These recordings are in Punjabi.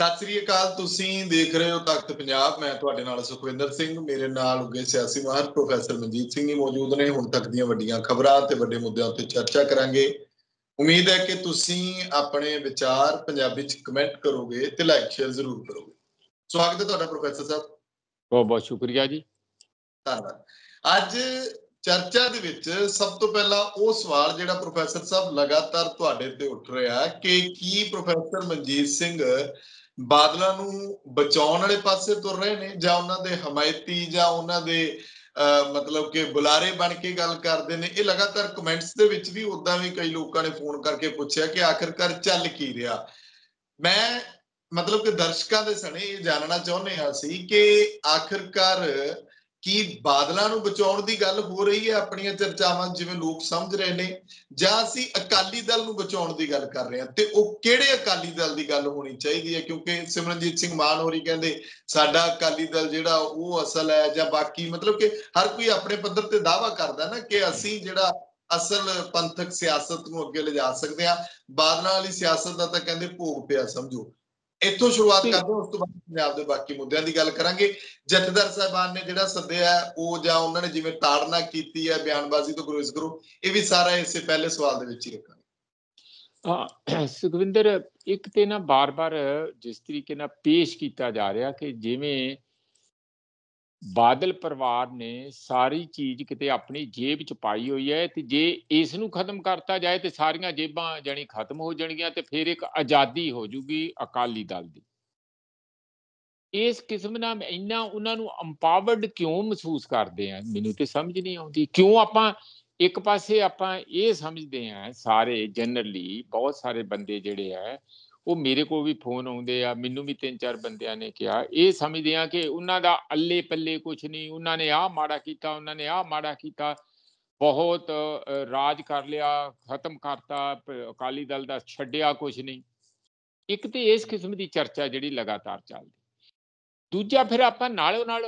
ਸਤਿ ਸ੍ਰੀ ਅਕਾਲ ਤੁਸੀਂ ਦੇਖ ਰਹੇ ਹੋ ਤਖਤ ਪੰਜਾਬ ਮੈਂ ਤੁਹਾਡੇ ਨਾਲ ਸੁਖਵਿੰਦਰ ਸਿੰਘ ਮੇਰੇ ਨਾਲ ਉੱਗੇ ਸਿਆਸੀ ਮਾਹਰ ਪ੍ਰੋਫੈਸਰ ਮਨਜੀਤ ਸਿੰਘ ਵੀ ਮੌਜੂਦ ਨੇ ਹੁਣ ਤੱਕ ਦੀਆਂ ਵੱਡੀਆਂ ਖਬਰਾਂ ਤੇ ਵੱਡੇ ਮੁੱਦਿਆਂ ਉੱਤੇ ਚਰਚਾ ਕਰਾਂਗੇ ਉਮੀਦ ਹੈ ਕਿ ਤੁਸੀਂ ਆਪਣੇ ਵਿਚਾਰ ਪੰਜਾਬੀ ਚ ਕਮੈਂਟ ਕਰੋਗੇ ਤੇ ਲਾਈਕ ਸ਼ੇਅਰ ਜ਼ਰੂਰ ਕਰੋਗੇ ਸਵਾਗਤ ਹੈ ਤੁਹਾਡਾ ਪ੍ਰੋਫੈਸਰ ਸਾਹਿਬ ਬਹੁਤ ਬਹੁਤ ਸ਼ੁਕਰੀਆ ਜੀ ਧੰਨਵਾਦ ਅੱਜ ਚਰਚਾ ਦੇ ਵਿੱਚ ਸਭ ਤੋਂ ਪਹਿਲਾਂ ਉਹ ਸਵਾਲ ਜਿਹੜਾ ਪ੍ਰੋਫੈਸਰ ਸਾਹਿਬ ਲਗਾਤਾਰ ਤੁਹਾਡੇ ਤੇ ਉੱਠ ਰਿਹਾ ਕਿ ਕੀ ਪ੍ਰੋਫੈਸਰ ਮਨਜੀਤ ਸਿੰਘ ਬਾਦਲਾਂ ਨੂੰ ਬਚਾਉਣ ਵਾਲੇ ਪਾਸੇ ਤੁਰ ਰਹੇ ਨੇ ਜਾਂ ਉਹਨਾਂ ਦੇ ਹਮਾਇਤੀ ਜਾਂ ਉਹਨਾਂ ਦੇ ਮਤਲਬ ਕਿ ਬੁਲਾਰੇ ਬਣ ਕੇ ਗੱਲ ਕਰਦੇ ਨੇ ਇਹ ਲਗਾਤਾਰ ਕਮੈਂਟਸ ਦੇ ਵਿੱਚ ਵੀ ਉਦਾਂ ਵੀ ਕਈ ਲੋਕਾਂ ਨੇ ਫੋਨ ਕਰਕੇ ਪੁੱਛਿਆ ਕਿ ਆਖਿਰਕਾਰ ਚੱਲ ਕੀ ਰਿਹਾ ਮੈਂ ਮਤਲਬ ਕਿ ਦਰਸ਼ਕਾਂ ਦੇ ਸਣੇ ਇਹ ਜਾਣਨਾ ਚਾਹੁੰਦੇ ਹਾਂ ਸੀ ਕਿ ਆਖਿਰਕਾਰ ਕੀ ਬਾਦਲਾਂ ਨੂੰ ਬਚਾਉਣ ਦੀ ਗੱਲ ਹੋ ਰਹੀ ਹੈ ਆਪਣੀਆਂ ਚਰਚਾਵਾਂ ਜਿਵੇਂ ਲੋਕ ਸਮਝ ਰਹੇ ਨੇ ਜਾਂ ਅਸੀਂ ਅਕਾਲੀ ਦਲ ਨੂੰ ਬਚਾਉਣ ਦੀ ਗੱਲ ਕਰ ਰਹੇ ਹਾਂ ਤੇ ਉਹ ਕਿਹੜੇ ਅਕਾਲੀ ਦਲ ਦੀ ਗੱਲ ਹੋਣੀ ਚਾਹੀਦੀ ਹੈ ਕਿਉਂਕਿ ਸਿਮਰਨਜੀਤ ਸਿੰਘ ਮਾਨ ਹੋਰੀ ਕਹਿੰਦੇ ਸਾਡਾ ਅਕਾਲੀ ਦਲ ਜਿਹੜਾ ਉਹ ਅਸਲ ਹੈ ਜਾਂ ਬਾਕੀ ਮਤਲਬ ਕਿ ਹਰ ਕੋਈ ਆਪਣੇ ਪੱਧਰ ਤੇ ਦਾਵਾ ਕਰਦਾ ਨਾ ਕਿ ਅਸੀਂ ਜਿਹੜਾ ਅਸਲ ਪੰਥਕ ਸਿਆਸਤ ਨੂੰ ਅੱਗੇ ਲਿਜਾ ਸਕਦੇ ਆ ਬਾਦਲਾਂ ਵਾਲੀ ਸਿਆਸਤ ਦਾ ਤਾਂ ਕਹਿੰਦੇ ਭੋਗ ਪਿਆ ਸਮਝੋ ਇੱਥੋਂ ਸ਼ੁਰੂਆਤ ਕਰਦੇ ਹਾਂ ਉਸ ਤੋਂ ਬਾਅਦ ਪੰਜਾਬ ਦੇ ਬਾਕੀ ਮੁੱਦਿਆਂ ਦੀ ਗੱਲ ਕਰਾਂਗੇ ਜਥੇਦਾਰ ਸਾਹਿਬਾਨ ਨੇ ਜਿਹੜਾ ਸੱਦਿਆ ਉਹ ਜਾਂ ਉਹਨਾਂ ਨੇ ਜਿਵੇਂ ਤਾੜਨਾ ਕੀਤੀ ਹੈ ਬਿਆਨਬਾਜ਼ੀ ਤੋਂ ਗੁਰੇਜ਼ ਕਰੋ ਇਹ ਵੀ ਸਾਰਾ ਇਸੇ ਪਹਿਲੇ ਸਵਾਲ ਦੇ ਵਿੱਚ ਹੀ ਰੱਖਾਂਗੇ ਸੁਖਵਿੰਦਰ ਇੱਕ ਤੇ ਨਾ ਬਾਰ-ਬਾਰ ਜਿਸ ਤਰੀਕੇ ਨਾਲ ਪੇਸ਼ ਕੀਤਾ ਜਾ ਰਿਹਾ ਕਿ ਜਿਵੇਂ ਬਾਦਲ ਪਰਿਵਾਰ ਨੇ ਸਾਰੀ ਚੀਜ਼ ਕਿਤੇ ਆਪਣੀ ਜੇਬ ਚ ਪਾਈ ਹੋਈ ਹੈ ਤੇ ਜੇ ਇਸ ਨੂੰ ਖਤਮ ਕਰਤਾ ਜਾਏ ਤੇ ਸਾਰੀਆਂ ਜੇਬਾਂ ਜਾਨੀ ਖਤਮ ਹੋ ਜਾਣਗੀਆਂ ਤੇ ਫਿਰ ਇੱਕ ਆਜ਼ਾਦੀ ਹੋ ਜੂਗੀ ਅਕਾਲੀ ਦਲ ਦੀ ਇਸ ਕਿਸਮ ਨਾਲ ਇੰਨਾ ਉਹਨਾਂ ਨੂੰ ਅੰਪਾਵਰਡ ਕਿਉਂ ਮਹਿਸੂਸ ਕਰਦੇ ਆ ਮੈਨੂੰ ਤੇ ਸਮਝ ਨਹੀਂ ਆਉਂਦੀ ਕਿਉਂ ਆਪਾਂ ਇੱਕ ਪਾਸੇ ਆਪਾਂ ਇਹ ਸਮਝਦੇ ਆ ਸਾਰੇ ਜਨਰਲੀ ਬਹੁਤ ਸਾਰੇ ਬੰਦੇ ਜਿਹੜੇ ਆ ਉਹ ਮੇਰੇ ਕੋਲ ਵੀ ਫੋਨ ਆਉਂਦੇ ਆ ਮੈਨੂੰ ਵੀ ਤਿੰਨ ਚਾਰ ਬੰਦਿਆਂ ਨੇ ਕਿਹਾ ਇਹ ਸਮਝਦੇ ਆ ਕਿ ਉਹਨਾਂ ਦਾ ਅੱਲੇ ਪੱਲੇ ਕੁਝ ਨਹੀਂ ਉਹਨਾਂ ਨੇ ਆਹ ਮਾੜਾ ਕੀਤਾ ਉਹਨਾਂ ਨੇ ਆਹ ਮਾੜਾ ਕੀਤਾ ਬਹੁਤ ਰਾਜ ਕਰ ਲਿਆ ਖਤਮ ਕਰਤਾ ਅਕਾਲੀ ਦਲ ਦਾ ਛੱਡਿਆ ਕੁਝ ਨਹੀਂ ਇੱਕ ਤੇ ਇਸ ਕਿਸਮ ਦੀ ਚਰਚਾ ਜਿਹੜੀ ਲਗਾਤਾਰ ਚੱਲਦੀ ਦੂਜਾ ਫਿਰ ਆਪਾਂ ਨਾਲੋਂ ਨਾਲ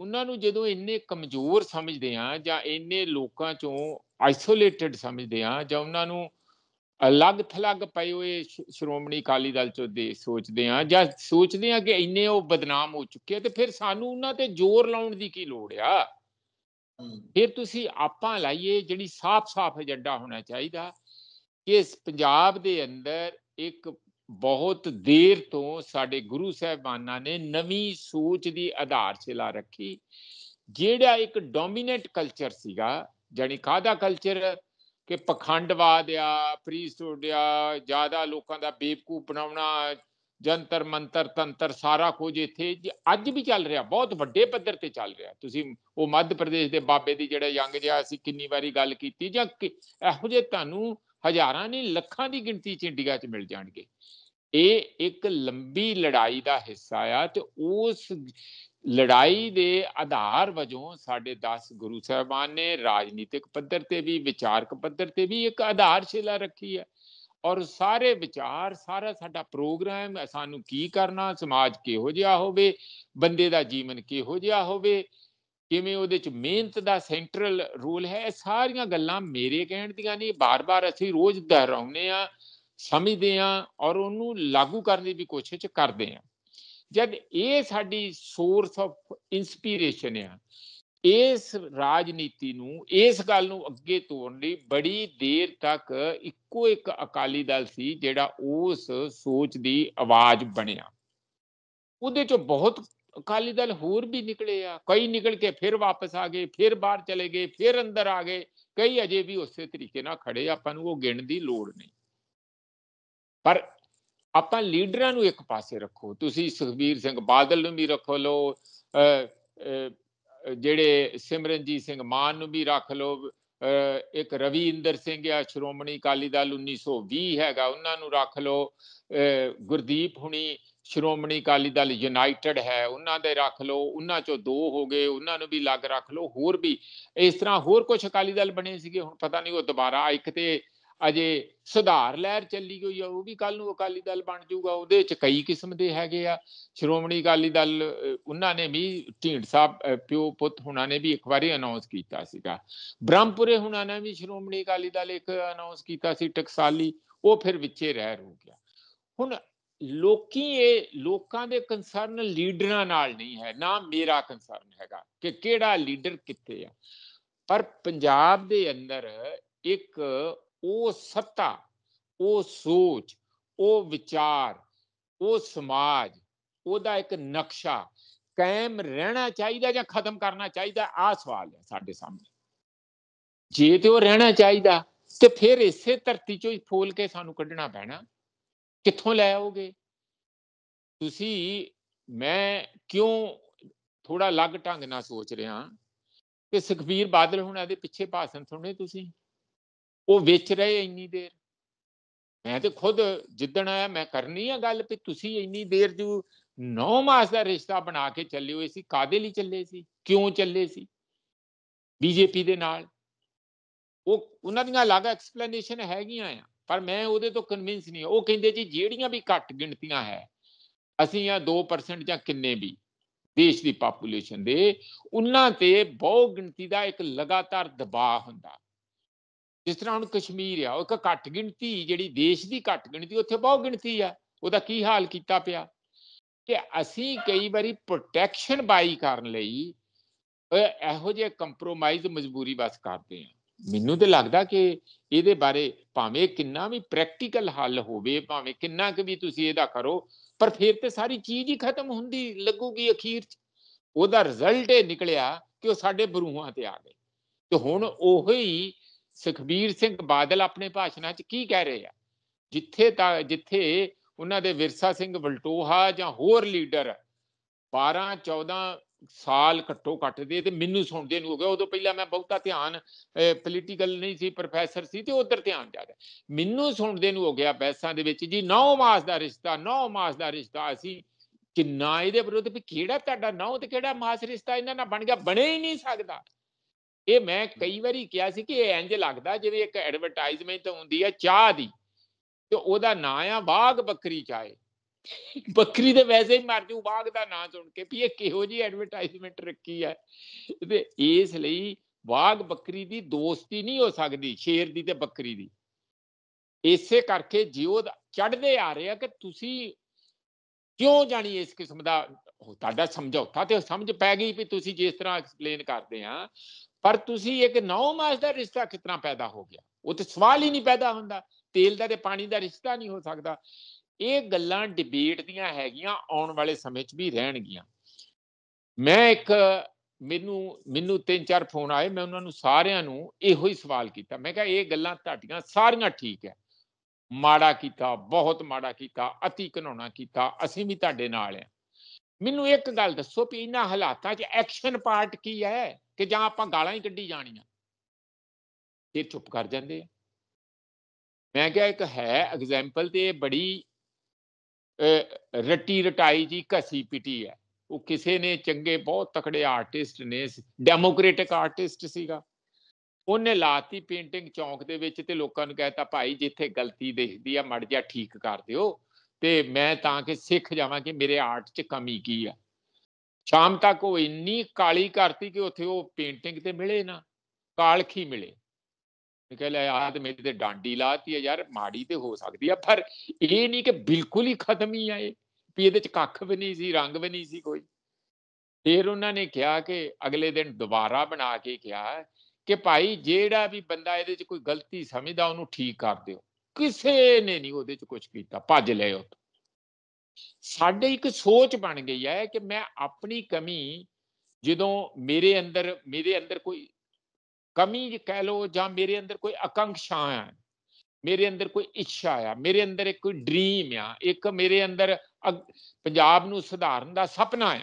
ਉਹਨਾਂ ਨੂੰ ਜਦੋਂ ਇੰਨੇ ਕਮਜ਼ੋਰ ਸਮਝਦੇ ਆ ਜਾਂ ਇੰਨੇ ਲੋਕਾਂ ਚੋਂ ਆਈਸੋਲੇਟਡ ਸਮਝਦੇ ਆ ਜਾਂ ਉਹਨਾਂ ਨੂੰ ਅਲੱਗ ਥਲੱਗ ਪਏ ਹੋਏ ਸ਼੍ਰੋਮਣੀ ਅਕਾਲੀ ਦਲ ਚੋਂ ਦੇ ਸੋਚਦੇ ਆ ਜਾਂ ਸੋਚਦੇ ਆ ਕਿ ਇੰਨੇ ਉਹ ਬਦਨਾਮ ਹੋ ਚੁੱਕੇ ਤੇ ਫਿਰ ਸਾਨੂੰ ਉਹਨਾਂ ਤੇ ਜ਼ੋਰ ਲਾਉਣ ਦੀ ਕੀ ਲੋੜ ਆ ਫਿਰ ਤੁਸੀਂ ਆਪਾਂ ਲਾਈਏ ਜਿਹੜੀ ਸਾਫ਼-ਸਾਫ਼ ਏਜੰਡਾ ਹੋਣਾ ਚਾਹੀਦਾ ਕਿ ਇਸ ਪੰਜਾਬ ਦੇ ਅੰਦਰ ਇੱਕ ਬਹੁਤ ਦੇਰ ਤੋਂ ਸਾਡੇ ਗੁਰੂ ਸਾਹਿਬਾਨਾਂ ਨੇ ਨਵੀਂ ਸੋਚ ਦੀ ਆਧਾਰਸ਼ਿਲਾ ਰੱਖੀ ਜਿਹੜਾ ਇੱਕ ਡੋਮੀਨੈਂਟ ਕਲਚਰ ਸੀਗਾ ਜਾਨੀ ਕਾਦਾ ਕਲਚਰ ਕਿ ਪਖੰਡਵਾਦ ਆ ਪ੍ਰੀਸਟੂਡ ਆ ਜ਼ਿਆਦਾ ਲੋਕਾਂ ਦਾ ਬੇਵਕੂਫ ਬਣਾਉਣਾ ਜੰਤਰ ਮੰਤਰ ਤੰਤਰ ਸਾਰਾ ਕੁਝ ਇੱਥੇ ਅੱਜ ਵੀ ਚੱਲ ਰਿਹਾ ਬਹੁਤ ਵੱਡੇ ਪੱਧਰ ਤੇ ਚੱਲ ਰਿਹਾ ਤੁਸੀਂ ਉਹ ਮੱਧ ਪ੍ਰਦੇਸ਼ ਦੇ ਬਾਬੇ ਦੀ ਜਿਹੜਾ ਯੰਗ ਜਿਆ ਅਸੀਂ ਕਿੰਨੀ ਵਾਰੀ ਗੱਲ ਕੀਤੀ ਜਾਂ ਇਹੋ ਜੇ ਤੁਹਾਨੂੰ ਹਜ਼ਾਰਾਂ ਨਹੀਂ ਲੱਖਾਂ ਦੀ ਗਿਣਤੀ ਚ ਇੰਡੀਆ ਚ ਮਿਲ ਜਾਣਗੇ ਇਹ ਇੱਕ ਲੰਬੀ ਲੜਾਈ ਦਾ ਹਿੱਸਾ ਆ ਤੇ ਉਸ ਲੜਾਈ ਦੇ ਆਧਾਰ ਵਜੋਂ ਸਾਡੇ 10 ਗੁਰੂ ਸਾਹਿਬਾਨ ਨੇ ਰਾਜਨੀਤਿਕ ਪੱਧਰ ਤੇ ਵੀ ਵਿਚਾਰਕ ਪੱਧਰ ਤੇ ਵੀ ਇੱਕ ਆਧਾਰਸ਼ਿਲਾ ਰੱਖੀ ਹੈ ਔਰ ਸਾਰੇ ਵਿਚਾਰ ਸਾਰਾ ਸਾਡਾ ਪ੍ਰੋਗਰਾਮ ਸਾਨੂੰ ਕੀ ਕਰਨਾ ਸਮਾਜ ਕਿਹੋ ਜਿਹਾ ਹੋਵੇ ਬੰਦੇ ਦਾ ਜੀਵਨ ਕਿਹੋ ਜਿਹਾ ਹੋਵੇ ਕਿਵੇਂ ਉਹਦੇ ਚ ਮਿਹਨਤ ਦਾ ਸੈਂਟਰਲ ਰੋਲ ਹੈ ਇਹ ਸਾਰੀਆਂ ਗੱਲਾਂ ਮੇਰੇ ਕਹਿਣ ਦੀਆਂ ਨਹੀਂ ਬਾਰ-ਬਾਰ ਅਸੀਂ ਰੋਜ਼ ਦੁਹਰਾਉਂਦੇ ਆ ਸਮਝਦੇ ਆ ਔਰ ਉਹਨੂੰ ਲਾਗੂ ਕਰਨ ਦੀ ਵੀ ਕੋਸ਼ਿਸ਼ ਕਰਦੇ ਆ ਜਦ ਇਹ ਸਾਡੀ ਸੋਰਸ ਆਫ ਇਨਸਪੀਰੇਸ਼ਨ ਆ ਇਸ ਰਾਜਨੀਤੀ ਨੂੰ ਇਸ ਗੱਲ ਨੂੰ ਅੱਗੇ ਤੋਰਨ ਲਈ ਬੜੀ ਦੇਰ ਤੱਕ ਇੱਕੋ ਇੱਕ ਅਕਾਲੀ ਦਲ ਸੀ ਜਿਹੜਾ ਉਸ ਸੋਚ ਦੀ ਆਵਾਜ਼ ਬਣਿਆ ਉਹਦੇ ਚੋਂ ਬਹੁਤ ਅਕਾਲੀ ਦਲ ਹੋਰ ਵੀ ਨਿਕਲੇ ਆ ਕਈ ਨਿਕਲ ਕੇ ਫਿਰ ਵਾਪਸ ਆ ਗਏ ਫਿਰ ਬਾਹਰ ਚਲੇ ਗਏ ਫਿਰ ਅੰਦਰ ਆ ਗਏ ਕਈ ਅਜੇ ਵੀ ਉਸੇ ਤਰੀਕੇ ਨਾਲ ਖੜੇ ਆਪਾਂ ਨੂੰ ਉਹ ਗਿਣਨ ਦੀ ਲੋੜ ਨਹੀਂ ਪਰ ਆਪਾਂ ਲੀਡਰਾਂ ਨੂੰ ਇੱਕ ਪਾਸੇ ਰੱਖੋ ਤੁਸੀਂ ਸੁਖਬੀਰ ਸਿੰਘ ਬਾਦਲ ਨੂੰ ਵੀ ਰੱਖ ਲਓ ਜਿਹੜੇ ਸਿਮਰਨਜੀਤ ਸਿੰਘ ਮਾਨ ਨੂੰ ਵੀ ਰੱਖ ਲਓ ਇੱਕ ਰਵਿੰਦਰ ਸਿੰਘ ਆ ਸ਼੍ਰੋਮਣੀ ਅਕਾਲੀ ਦਲ 1920 ਹੈਗਾ ਉਹਨਾਂ ਨੂੰ ਰੱਖ ਲਓ ਗੁਰਦੀਪ ਹੁਣੀ ਸ਼੍ਰੋਮਣੀ ਅਕਾਲੀ ਦਲ ਯੂਨਾਈਟਿਡ ਹੈ ਉਹਨਾਂ ਦੇ ਰੱਖ ਲਓ ਉਹਨਾਂ ਚੋਂ ਦੋ ਹੋ ਗਏ ਉਹਨਾਂ ਨੂੰ ਵੀ ਲੱਗ ਰੱਖ ਲਓ ਹੋਰ ਵੀ ਇਸ ਤਰ੍ਹਾਂ ਹੋਰ ਕੁਝ ਅਕਾਲੀ ਦਲ ਬਣੇ ਸੀਗੇ ਹੁਣ ਪਤਾ ਨਹੀਂ ਉਹ ਦੁਬਾਰਾ ਇੱਕ ਤੇ ਅਜੇ ਸੁਧਾਰ ਲਹਿਰ ਚੱਲੀ ਗਈ ਆ ਉਹ ਵੀ ਕੱਲ ਨੂੰ ਅਕਾਲੀ ਦਲ ਬਣ ਜਾਊਗਾ ਉਹਦੇ ਚ ਕਈ ਕਿਸਮ ਦੇ ਹੈਗੇ ਆ ਸ਼੍ਰੋਮਣੀ ਅਕਾਲੀ ਦਲ ਉਹਨਾਂ ਨੇ ਵੀ ਢੀਂਡ ਸਾਹਿਬ ਪਿਓ ਪੁੱਤ ਹੁਣਾਂ ਨੇ ਵੀ ਇੱਕ ਵਾਰੀ ਅਨਾਉਂਸ ਕੀਤਾ ਸੀਗਾ ਬ੍ਰਹਮਪੁਰੇ ਹੁਣਾਂ ਨੇ ਵੀ ਸ਼੍ਰੋਮਣੀ ਅਕਾਲੀ ਦਲ ਇੱਕ ਅਨਾਉਂਸ ਕੀਤਾ ਸੀ ਟਕਸਾਲੀ ਉਹ ਫਿਰ ਵਿੱਚੇ ਰਹਿ ਰੂ ਗਿਆ ਹੁਣ ਲੋਕੀ ਇਹ ਲੋਕਾਂ ਦੇ ਕੰਸਰਨ ਲੀਡਰਾਂ ਨਾਲ ਨਹੀਂ ਹੈ ਨਾ ਮੇਰਾ ਕੰਸਰਨ ਹੈਗਾ ਕਿ ਕਿਹੜਾ ਲੀਡਰ ਕਿੱਥੇ ਆ ਪਰ ਪੰਜਾਬ ਦੇ ਅੰਦਰ ਇੱਕ ਉਹ ਸੱਤਾ ਉਹ ਸੋਚ ਉਹ ਵਿਚਾਰ ਉਹ ਸਮਾਜ ਉਹਦਾ ਇੱਕ ਨਕਸ਼ਾ ਕਾਇਮ ਰਹਿਣਾ ਚਾਹੀਦਾ ਜਾਂ ਖਤਮ ਕਰਨਾ ਚਾਹੀਦਾ ਆ ਸਵਾਲ ਹੈ ਸਾਡੇ ਸਾਹਮਣੇ ਜੇ ਤੇ ਉਹ ਰਹਿਣਾ ਚਾਹੀਦਾ ਤੇ ਫਿਰ ਇਸੇ ਧਰਤੀ ਚੋਂ ਹੀ ਫੋਲ ਕੇ ਸਾਨੂੰ ਕੱਢਣਾ ਪੈਣਾ ਕਿੱਥੋਂ ਲੈ ਆਓਗੇ ਤੁਸੀਂ ਮੈਂ ਕਿਉਂ ਥੋੜਾ ਅਲੱਗ ਢੰਗ ਨਾਲ ਸੋਚ ਰਿਹਾ ਕਿ ਸੁਖਬੀਰ ਬਾਦਲ ਹੁਣ ਇਹਦੇ ਪਿੱਛੇ ਭਾਸ਼ਣ ਸੁਣਨੇ ਤੁਸੀਂ ਉਹ ਵੇਚ ਰਹੇ ਇੰਨੀ ਦੇਰ ਮੈਂ ਤੇ ਖੁਦ ਜਿੱਦਣ ਆਇਆ ਮੈਂ ਕਰਨੀ ਆ ਗੱਲ ਵੀ ਤੁਸੀਂ ਇੰਨੀ ਦੇਰ ਜੂ 9 ਮਾਸ ਦਾ ਰਿਸ਼ਤਾ ਬਣਾ ਕੇ ਚੱਲੇ ਹੋਏ ਸੀ ਕਾਦੇ ਲਈ ਚੱਲੇ ਸੀ ਕਿਉਂ ਚੱਲੇ ਸੀ ਬੀਜੇਪੀ ਦੇ ਨਾਲ ਉਹ ਉਹਨਾਂ ਦੀਆਂ ਅਲੱਗ ਐਕਸਪਲੇਨੇਸ਼ਨ ਹੈਗੀਆਂ ਆ ਪਰ ਮੈਂ ਉਹਦੇ ਤੋਂ ਕਨਵਿੰਸ ਨਹੀਂ ਉਹ ਕਹਿੰਦੇ ਜੀ ਜਿਹੜੀਆਂ ਵੀ ਘੱਟ ਗਿਣਤੀਆਂ ਹੈ ਅਸੀਂ ਆ 2% ਜਾਂ ਕਿੰਨੇ ਵੀ ਦੇਸ਼ ਦੀ ਪਾਪੂਲੇਸ਼ਨ ਦੇ ਉਹਨਾਂ ਤੇ ਬਹੁ ਗਿਣਤੀ ਦਾ ਇੱਕ ਲਗਾਤਾਰ ਦਬਾਅ ਹੁੰਦਾ ਜਿਸ ਤਰ੍ਹਾਂ ਹੁਣ ਕਸ਼ਮੀਰ ਆ ਉਹ ਇੱਕ ਘੱਟ ਗਿਣਤੀ ਜਿਹੜੀ ਦੇਸ਼ ਦੀ ਘੱਟ ਗਿਣਤੀ ਉੱਥੇ ਬਹੁਤ ਗਿਣਤੀ ਆ ਉਹਦਾ ਕੀ ਹਾਲ ਕੀਤਾ ਪਿਆ ਕਿ ਅਸੀਂ ਕਈ ਵਾਰੀ ਪ੍ਰੋਟੈਕਸ਼ਨ ਬਾਈ ਕਰਨ ਲਈ ਇਹੋ ਜਿਹੇ ਕੰਪਰੋਮਾਈਜ਼ ਮਜਬੂਰੀ ਬਸ ਕਰਦੇ ਆ ਮੈਨੂੰ ਤੇ ਲੱਗਦਾ ਕਿ ਇਹਦੇ ਬਾਰੇ ਭਾਵੇਂ ਕਿੰਨਾ ਵੀ ਪ੍ਰੈਕਟੀਕਲ ਹੱਲ ਹੋਵੇ ਭਾਵੇਂ ਕਿੰਨਾ ਕੁ ਵੀ ਤੁਸੀਂ ਇਹਦਾ ਕਰੋ ਪਰ ਫਿਰ ਤੇ ਸਾਰੀ ਚੀਜ਼ ਹੀ ਖਤਮ ਹੁੰਦੀ ਲੱਗੂਗੀ ਅਖੀਰ ਚ ਉਹਦਾ ਰਿਜ਼ਲਟ ਇਹ ਨਿਕਲਿਆ ਕਿ ਉਹ ਸਾਡੇ ਬਰੂਹਾਂ ਤੇ ਆ ਗਏ ਤੇ ਹੁਣ ਉਹੀ ਸੁਖਬੀਰ ਸਿੰਘ ਬਾਦਲ ਆਪਣੇ ਭਾਸ਼ਣਾਂ 'ਚ ਕੀ ਕਹਿ ਰਹੇ ਆ ਜਿੱਥੇ ਤਾਂ ਜਿੱਥੇ ਉਹਨਾਂ ਦੇ ਵਿਰਸਾ ਸਿੰਘ ਵਲਟੋਹਾ ਜਾਂ ਹੋਰ ਲੀਡਰ 12 14 ਸਾਲ ਘੱਟੋ ਘੱਟ ਦੇ ਤੇ ਮੈਨੂੰ ਸੁਣਦੇ ਨੂੰ ਹੋ ਗਿਆ ਉਦੋਂ ਪਹਿਲਾਂ ਮੈਂ ਬਹੁਤਾ ਧਿਆਨ ਪੋਲੀਟੀਕਲ ਨਹੀਂ ਸੀ ਪ੍ਰੋਫੈਸਰ ਸੀ ਤੇ ਉਧਰ ਧਿਆਨ ਜ਼ਿਆਦਾ ਮੈਨੂੰ ਸੁਣਦੇ ਨੂੰ ਹੋ ਗਿਆ ਬੈਸਾਂ ਦੇ ਵਿੱਚ ਜੀ 9 ਮਾਸ ਦਾ ਰਿਸ਼ਤਾ 9 ਮਾਸ ਦਾ ਰਿਸ਼ਤਾ ਸੀ ਕਿੰਨਾ ਇਹਦੇ ਵਿਰੁੱਧ ਵੀ ਕਿਹੜਾ ਤੁਹਾਡਾ ਨੌ ਤੇ ਕਿਹੜਾ ਮਾਸ ਰਿਸ਼ਤਾ ਇਹਨਾਂ ਨਾਲ ਬਣ ਗਿਆ ਬਣੇ ਹੀ ਨਹੀਂ ਸਕਦਾ ਇਹ ਮੈਂ ਕਈ ਵਾਰੀ ਕਿਹਾ ਸੀ ਕਿ ਇਹ ਇੰਜ ਲੱਗਦਾ ਜਿਵੇਂ ਇੱਕ ਐਡਵਰਟਾਈਜ਼ਮੈਂਟ ਹੁੰਦੀ ਹੈ ਚਾਹ ਦੀ ਤੇ ਉਹਦਾ ਨਾਂ ਆ ਬਾਗ ਬੱਕਰੀ ਚਾਹ ਬੱਕਰੀ ਦੇ ਵੈਸੇ ਹੀ ਮਰ ਜੂ ਬਾਗ ਦਾ ਨਾਂ ਸੁਣ ਕੇ ਵੀ ਇਹ ਕਿਹੋ ਜੀ ਐਡਵਰਟਾਈਜ਼ਮੈਂਟ ਰੱਖੀ ਹੈ ਤੇ ਇਸ ਲਈ ਬਾਗ ਬੱਕਰੀ ਦੀ ਦੋਸਤੀ ਨਹੀਂ ਹੋ ਸਕਦੀ ਸ਼ੇਰ ਦੀ ਤੇ ਬੱਕਰੀ ਦੀ ਇਸੇ ਕਰਕੇ ਜਿਉ ਚੜਦੇ ਆ ਰਹੇ ਆ ਕਿ ਤੁਸੀਂ ਕਿਉਂ ਜਾਣੀ ਇਸ ਕਿਸਮ ਦਾ ਤੁਹਾਡਾ ਸਮਝੌਤਾ ਤੇ ਸਮਝ ਪੈ ਗਈ ਵੀ ਤੁਸੀਂ ਜਿਸ ਤਰ੍ਹਾਂ ਐਕਸਪਲੇਨ ਕਰਦੇ ਆ ਪਰ ਤੁਸੀਂ ਇੱਕ 9 ਮਾਸ ਦਾ ਰਿਸ਼ਤਾ ਕਿਤਨਾ ਪੈਦਾ ਹੋ ਗਿਆ ਉਹ ਤੇ ਸਵਾਲ ਹੀ ਨਹੀਂ ਪੈਦਾ ਹੁੰਦਾ ਤੇਲ ਦਾ ਤੇ ਪਾਣੀ ਦਾ ਰਿਸ਼ਤਾ ਨਹੀਂ ਹੋ ਸਕਦਾ ਇਹ ਗੱਲਾਂ ਡਿਬੇਟ ਦੀਆਂ ਹੈਗੀਆਂ ਆਉਣ ਵਾਲੇ ਸਮੇਂ 'ਚ ਵੀ ਰਹਿਣਗੀਆਂ ਮੈਂ ਇੱਕ ਮੈਨੂੰ ਮੈਨੂੰ ਤਿੰਨ ਚਾਰ ਫੋਨ ਆਏ ਮੈਂ ਉਹਨਾਂ ਨੂੰ ਸਾਰਿਆਂ ਨੂੰ ਇਹੋ ਹੀ ਸਵਾਲ ਕੀਤਾ ਮੈਂ ਕਿਹਾ ਇਹ ਗੱਲਾਂ ਤੁਹਾਡੀਆਂ ਸਾਰੀਆਂ ਠੀਕ ਹੈ ਮਾੜਾ ਕੀਤਾ ਬਹੁਤ ਮਾੜਾ ਕੀਤਾ ਅਤੀ ਘਨੋਣਾ ਕੀਤਾ ਅਸੀਂ ਵੀ ਤੁਹਾਡੇ ਨਾਲ ਆ ਮੈਨੂੰ ਇੱਕ ਗੱਲ ਦੱਸੋ ਵੀ ਇਹਨਾਂ ਹਾਲਾਤਾਂ 'ਚ ਐਕਸ਼ਨ ਪਾਰਟ ਕੀ ਹੈ ਕਿ ਜਾਂ ਆਪਾਂ ਗਾਲਾਂ ਹੀ ਕੱਢੀ ਜਾਣੀਆਂ ਫਿਰ ਚੁੱਪ ਕਰ ਜਾਂਦੇ ਆ ਮੈਂ ਕਿਹਾ ਇੱਕ ਹੈ ਐਗਜ਼ਾਮਪਲ ਤੇ ਇਹ ਬੜੀ ਰੱਟੀ ਰਟਾਈ ਜੀ ਘਸੀ ਪਿਟੀ ਹੈ ਉਹ ਕਿਸੇ ਨੇ ਚੰਗੇ ਬਹੁਤ ਤਕੜੇ ਆਰਟਿਸਟ ਨੇ ਡੈਮੋਕ੍ਰੈਟਿਕ ਆਰਟਿਸਟ ਸੀਗਾ ਉਹਨੇ ਲਾਤੀ ਪੇਂਟਿੰਗ ਚੌਂਕ ਦੇ ਵਿੱਚ ਤੇ ਲੋਕਾਂ ਨੂੰ ਕਹਿਤਾ ਭਾਈ ਜਿੱਥੇ ਗਲਤੀ ਦਿਖਦੀ ਆ ਮੜ ਜਾ ਠੀਕ ਕਰ ਦਿਓ ਤੇ ਮੈਂ ਤਾਂ ਕਿ ਸਿੱਖ ਜਾਵਾਂ ਕਿ ਮੇਰੇ ਆਰਟ 'ਚ ਕਮੀ ਕੀ ਆ ਸ਼ਾਮ ਤੱਕ ਉਹ ਇੰਨੀ ਕਾਲੀ ਕਰਤੀ ਕਿ ਉੱਥੇ ਉਹ ਪੇਂਟਿੰਗ ਤੇ ਮਿਲੇ ਨਾ ਕਾਲਖੀ ਮਿਲੇ ਮੈਂ ਕਹ ਲਿਆ ਆ ਤੇ ਮੇਰੇ ਤੇ ਡਾਂਡੀ ਲਾਤੀ ਹੈ ਯਾਰ ਮਾੜੀ ਤੇ ਹੋ ਸਕਦੀ ਆ ਪਰ ਇਹ ਨਹੀਂ ਕਿ ਬਿਲਕੁਲ ਹੀ ਖਤਮ ਹੀ ਆਏ ਵੀ ਇਹਦੇ ਚ ਕੱਖ ਵੀ ਨਹੀਂ ਸੀ ਰੰਗ ਵੀ ਨਹੀਂ ਸੀ ਕੋਈ ਫਿਰ ਉਹਨਾਂ ਨੇ ਕਿਹਾ ਕਿ ਅਗਲੇ ਦਿਨ ਦੁਬਾਰਾ ਬਣਾ ਕੇ ਕਿਹਾ ਕਿ ਭਾਈ ਜਿਹੜਾ ਵੀ ਬੰਦਾ ਇਹਦੇ ਚ ਕੋਈ ਗਲਤੀ ਸਮਝਦਾ ਉਹਨੂੰ ਠੀਕ ਕਰ ਦਿਓ ਕਿਸੇ ਨੇ ਨਹੀਂ ਉਹਦੇ ਚ ਕੁਝ ਕੀਤਾ ਭੱਜ ਲਏ ਉਹ ਸਾਡੇ ਇੱਕ ਸੋਚ ਬਣ ਗਈ ਹੈ ਕਿ ਮੈਂ ਆਪਣੀ ਕਮੀ ਜਦੋਂ ਮੇਰੇ ਅੰਦਰ ਮੇਰੇ ਅੰਦਰ ਕੋਈ ਕਮੀ ਕਹਿ ਲੋ ਜਾਂ ਮੇਰੇ ਅੰਦਰ ਕੋਈ ਆਕਾਂਖਸ਼ਾ ਆ ਮੇਰੇ ਅੰਦਰ ਕੋਈ ਇੱਛਾ ਆ ਮੇਰੇ ਅੰਦਰ ਇੱਕ ਕੋਈ ਡ੍ਰੀਮ ਆ ਇੱਕ ਮੇਰੇ ਅੰਦਰ ਪੰਜਾਬ ਨੂੰ ਸੁਧਾਰਨ ਦਾ ਸੁਪਨਾ ਆ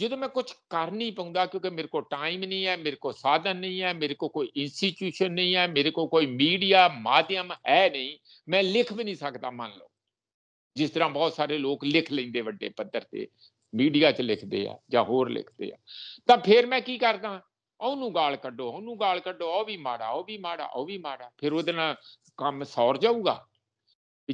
ਜਦੋਂ ਮੈਂ ਕੁਝ ਕਰ ਨਹੀਂ ਪਾਉਂਦਾ ਕਿਉਂਕਿ ਮੇਰੇ ਕੋਲ ਟਾਈਮ ਨਹੀਂ ਹੈ ਮੇਰੇ ਕੋਲ ਸਾਧਨ ਨਹੀਂ ਹੈ ਮੇਰੇ ਕੋਲ ਕੋਈ ਇੰਸਟੀਚਿਊਸ਼ਨ ਨਹੀਂ ਹੈ ਮੇਰੇ ਕੋਲ ਕੋਈ ਮੀਡੀਆ ਮਾਧਿਅਮ ਹੈ ਨਹੀਂ ਮੈਂ ਲਿਖ ਵੀ ਨਹੀਂ ਸਕਦਾ ਮੰਨ ਲਓ ਜਿਸ ਤਰ੍ਹਾਂ ਬਹੁਤ ਸਾਰੇ ਲੋਕ ਲਿਖ ਲੈਂਦੇ ਵੱਡੇ ਪੱਧਰ ਤੇ ਮੀਡੀਆ 'ਚ ਲਿਖਦੇ ਆ ਜਾਂ ਹੋਰ ਲਿਖਦੇ ਆ ਤਾਂ ਫਿਰ ਮੈਂ ਕੀ ਕਰਦਾ ਉਹਨੂੰ ਗਾਲ ਕੱਢੋ ਉਹਨੂੰ ਗਾਲ ਕੱਢੋ ਉਹ ਵੀ ਮਾੜਾ ਉਹ ਵੀ ਮਾੜਾ ਉਹ ਵੀ ਮਾੜਾ ਫਿਰ ਉਹਦੇ ਨਾਲ ਕੰਮ ਸੌਰ ਜਾਊਗਾ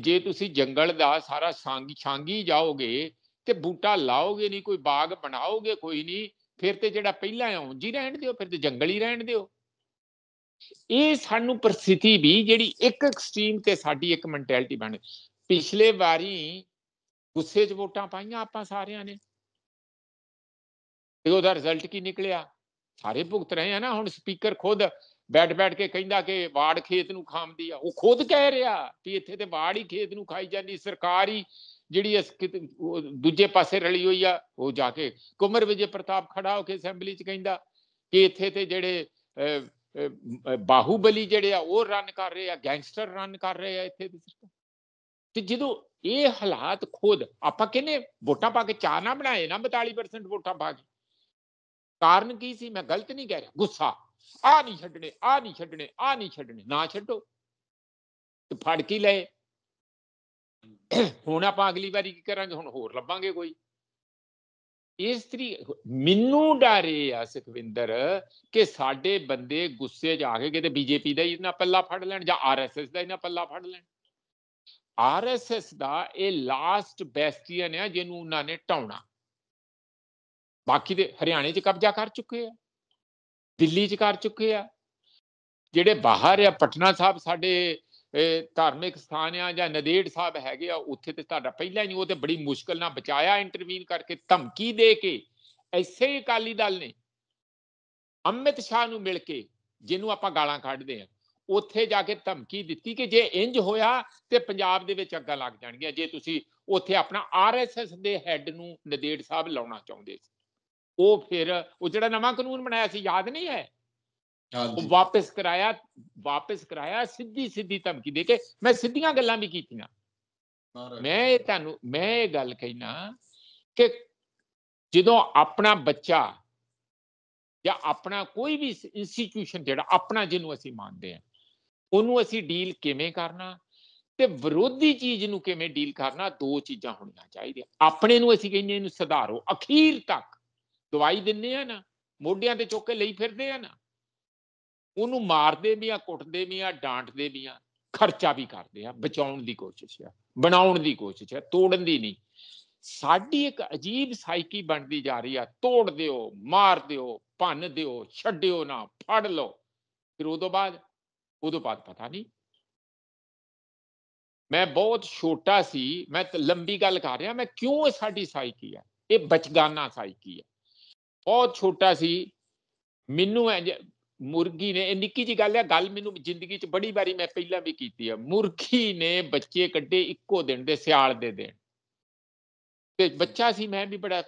ਜੇ ਤੁਸੀਂ ਜੰਗਲ ਦਾ ਸਾਰਾ ਸਾਂਗੀ ਛਾਂਗੀ ਜਾਓਗੇ ਤੇ ਬੂਟਾ ਲਾਓਗੇ ਨਹੀਂ ਕੋਈ ਬਾਗ ਬਣਾਓਗੇ ਕੋਈ ਨਹੀਂ ਫਿਰ ਤੇ ਜਿਹੜਾ ਪਹਿਲਾਂ ਆਉਂ ਜੀ ਰਹਿਣ ਦਿਓ ਫਿਰ ਤੇ ਜੰਗਲ ਹੀ ਰਹਿਣ ਦਿਓ ਇਹ ਸਾਨੂੰ ਪਰਸਥਿਤੀ ਵੀ ਜਿਹੜੀ ਇੱਕ ਐਕਸਟ੍ਰੀਮ ਤੇ ਸਾਡੀ ਇੱਕ ਮੈਂਟੈਲਿਟੀ ਬਣ ਪਿਛਲੇ ਵਾਰੀ ਗੁੱਸੇ 'ਚ ਵੋਟਾਂ ਪਾਈਆਂ ਆਪਾਂ ਸਾਰਿਆਂ ਨੇ ਤੇ ਉਹਦਾ ਰਿਜ਼ਲਟ ਕੀ ਨਿਕਲਿਆ ਸਾਰੇ ਭੁਗਤ ਰਹੇ ਆ ਨਾ ਹੁਣ ਸਪੀਕਰ ਖੁਦ ਬੈਠ ਬੈਠ ਕੇ ਕਹਿੰਦਾ ਕਿ ਬਾੜ ਖੇਤ ਨੂੰ ਖਾਂਦੀ ਆ ਉਹ ਖੁਦ ਕਹਿ ਰਿਹਾ ਕਿ ਇੱਥੇ ਤੇ ਬਾੜ ਹੀ ਖੇਤ ਨੂੰ ਖਾਈ ਜਾਂਦੀ ਸਰਕਾਰ ਹੀ ਜਿਹੜੀ ਇਸ ਦੂਜੇ ਪਾਸੇ ਰਲੀ ਹੋਈ ਆ ਉਹ ਜਾ ਕੇ ਕੁਮਰ ਵਿਜੇ ਪ੍ਰਤਾਪ ਖੜਾ ਹੋ ਕੇ ਅਸੈਂਬਲੀ 'ਚ ਕਹਿੰਦਾ ਕਿ ਇੱਥੇ ਤੇ ਜਿਹੜੇ ਬਾਹੂਬਲੀ ਜਿਹੜੇ ਆ ਉਹ ਰਨ ਕਰ ਰਹੇ ਆ ਗੈਂਗਸਟਰ ਰਨ ਕਰ ਰਹੇ ਆ ਇੱਥੇ ਦੀ ਸਰਕਾਰ ਤੇ ਜਦੋਂ ਇਹ ਹਾਲਾਤ ਖੁਦ ਆਪਾਂ ਕਹਿੰਨੇ ਵੋਟਾਂ ਪਾ ਕੇ ਚਾਹ ਨਾ ਬਣਾਏ ਨਾ 42% ਵੋਟਾਂ ਪਾ ਕੇ ਕਾਰਨ ਕੀ ਸੀ ਮੈਂ ਗਲਤ ਨਹੀਂ ਕਹਿ ਰਿਹਾ ਗੁੱਸਾ ਆ ਨਹੀਂ ਛੱਡਣੇ ਆ ਨਹੀਂ ਛੱਡਣੇ ਆ ਨਹੀਂ ਛੱਡਣੇ ਨਾ ਛੱਡੋ ਤੇ ਫੜ ਕੇ ਲਏ ਹੁਣ ਆਪਾਂ ਅਗਲੀ ਵਾਰੀ ਕੀ ਕਰਾਂਗੇ ਹੁਣ ਹੋਰ ਲੱਭਾਂਗੇ ਕੋਈ ਇਸ ਤਰੀ ਮੈਨੂੰ ਡਰੇ ਆ ਸੁਖਵਿੰਦਰ ਕਿ ਸਾਡੇ ਬੰਦੇ ਗੁੱਸੇ 'ਚ ਆ ਕੇ ਕਿਤੇ ਬੀਜੇਪੀ ਦਾ ਹੀ ਨਾ ਪੱਲਾ ਫੜ ਲੈਣ ਜਾਂ ਆਰਐਸਐਸ ਦਾ ਹੀ ਨਾ ਪੱਲਾ ਫੜ ਲੈਣ ਆਰਐਸਐਸ ਦਾ ਇਹ ਲਾਸਟ ਬੈਸਟੀਅਨ ਹੈ ਜਿਹਨੂੰ ਉਹਨਾਂ ਨੇ ਟਾਉਣਾ ਬਾਕੀ ਦੇ ਹਰਿਆਣੇ 'ਚ ਕਬਜ਼ਾ ਕਰ ਚੁੱਕੇ ਆ ਦਿੱਲੀ 'ਚ ਕਰ ਚੁੱਕੇ ਆ ਜਿਹੜੇ ਬਾਹਰ ਆ ਪਟਨਾ ਸਾਹਿਬ ਸਾਡੇ ਧਾਰਮਿਕ ਸਥਾਨ ਆ ਜਾਂ ਨਦੇੜ ਸਾਹਿਬ ਹੈਗੇ ਆ ਉੱਥੇ ਤੇ ਤੁਹਾਡਾ ਪਹਿਲਾਂ ਹੀ ਉਹ ਤੇ ਬੜੀ ਮੁਸ਼ਕਲ ਨਾਲ ਬਚਾਇਆ ਇੰਟਰਵੀਨ ਕਰਕੇ ਧਮਕੀ ਦੇ ਕੇ ਐਸੇ ਹੀ ਅਕਾਲੀ ਦਲ ਨੇ ਅਮਿਤ ਸ਼ਾਹ ਨੂੰ ਮਿਲ ਕੇ ਜਿਹਨੂੰ ਆਪਾਂ ਗਾਲਾਂ ਕੱਢਦੇ ਆ ਉੱਥੇ ਜਾ ਕੇ ਧਮਕੀ ਦਿੱਤੀ ਕਿ ਜੇ ਇੰਜ ਹੋਇਆ ਤੇ ਪੰਜਾਬ ਦੇ ਵਿੱਚ ਅੱਗਾ ਲੱਗ ਜਾਣਗੀਆਂ ਜੇ ਤੁਸੀਂ ਉੱਥੇ ਆਪਣਾ ਆਰਐਸਐਸ ਦੇ ਹੈੱਡ ਨੂੰ ਨਦੇੜ ਸਾਹਿਬ ਲਾਉਣਾ ਚਾਹੁੰਦੇ ਸੀ ਉਹ ਫਿਰ ਉਹ ਜਿਹੜਾ ਨਵਾਂ ਕਾਨੂੰਨ ਬਣਾਇਆ ਸੀ ਯਾਦ ਨਹੀਂ ਹੈ ਉਹ ਵਾਪਸ ਕਰਾਇਆ ਵਾਪਸ ਕਰਾਇਆ ਸਿੱਧੀ ਸਿੱਧੀ ਧਮਕੀ ਦੇ ਕੇ ਮੈਂ ਸਿੱਧੀਆਂ ਗੱਲਾਂ ਵੀ ਕੀਤੀਆਂ ਮੈਂ ਇਹ ਤੁਹਾਨੂੰ ਮੈਂ ਇਹ ਗੱਲ ਕਹਿਣਾ ਕਿ ਜਦੋਂ ਆਪਣਾ ਬੱਚਾ ਜਾਂ ਆਪਣਾ ਕੋਈ ਵੀ ਇੰਸਟੀਚਿਊਸ਼ਨ ਜਿਹੜਾ ਆਪਣਾ ਜਿਹਨੂੰ ਅਸੀਂ ਮੰਨਦੇ ਆ ਉਹਨੂੰ ਅਸੀਂ ਡੀਲ ਕਿਵੇਂ ਕਰਨਾ ਤੇ ਵਿਰੋਧੀ ਚੀਜ਼ ਨੂੰ ਕਿਵੇਂ ਡੀਲ ਕਰਨਾ ਦੋ ਚੀਜ਼ਾਂ ਹੋਣੀਆਂ ਚਾਹੀਦੀਆਂ ਆਪਣੇ ਨੂੰ ਅਸੀਂ ਕਹਿੰਦੇ ਇਹਨੂੰ ਸੁਧਾਰੋ ਅਖੀਰ ਤੱਕ ਦਵਾਈ ਦਿੰਨੇ ਆ ਨਾ ਮੋਢਿਆਂ ਤੇ ਚੁੱਕ ਕੇ ਲਈ ਫਿਰਦੇ ਆ ਨਾ ਉਹਨੂੰ ਮਾਰਦੇ ਵੀ ਆ ਕੁੱਟਦੇ ਵੀ ਆ ਡਾਂਟਦੇ ਵੀ ਆ ਖਰਚਾ ਵੀ ਕਰਦੇ ਆ ਬਚਾਉਣ ਦੀ ਕੋਸ਼ਿਸ਼ ਆ ਬਣਾਉਣ ਦੀ ਕੋਸ਼ਿਸ਼ ਆ ਤੋੜਨ ਦੀ ਨਹੀਂ ਸਾਡੀ ਇੱਕ ਅਜੀਬ ਸਾਈਕੀ ਬਣਦੀ ਜਾ ਰਹੀ ਆ ਤੋੜ ਦਿਓ ਮਾਰ ਦਿਓ ਭੰਨ ਦਿਓ ਛੱਡਿਓ ਨਾ ਫੜ ਲਓ ਫਿਰ ਉਹ ਤੋਂ ਬਾਅਦ ਉਦੋਂ ਬਾਅਦ ਪਤਾ ਨਹੀਂ ਮੈਂ ਬਹੁਤ ਛੋਟਾ ਸੀ ਮੈਂ ਲੰਬੀ ਗੱਲ ਕਰ ਰਿਹਾ ਮੈਂ ਕਿਉਂ ਸਾਡੀ ਸਾਈਕੀ ਹੈ ਇਹ ਬਚਗਾਨਾ ਸਾਈਕੀ ਹੈ ਬਹੁਤ ਛੋਟਾ ਸੀ ਮੈਨੂੰ ਮੁਰਗੀ ਨੇ ਇਹ ਨਿੱਕੀ ਜੀ ਗੱਲ ਹੈ ਗੱਲ ਮੈਨੂੰ ਜ਼ਿੰਦਗੀ 'ਚ ਬੜੀ ਵਾਰੀ ਮੈਂ ਪਹਿਲਾਂ ਵੀ ਕੀਤੀ ਹੈ ਮੁਰਗੀ ਨੇ ਬੱਚੇ ਕੱਢੇ ਇੱਕੋ ਦਿਨ ਦੇ ਸਿਆਲ ਦੇ ਦੇਣ ਤੇ ਬੱਚਾ ਸੀ ਮੈਂ ਵੀ ਬੜਾ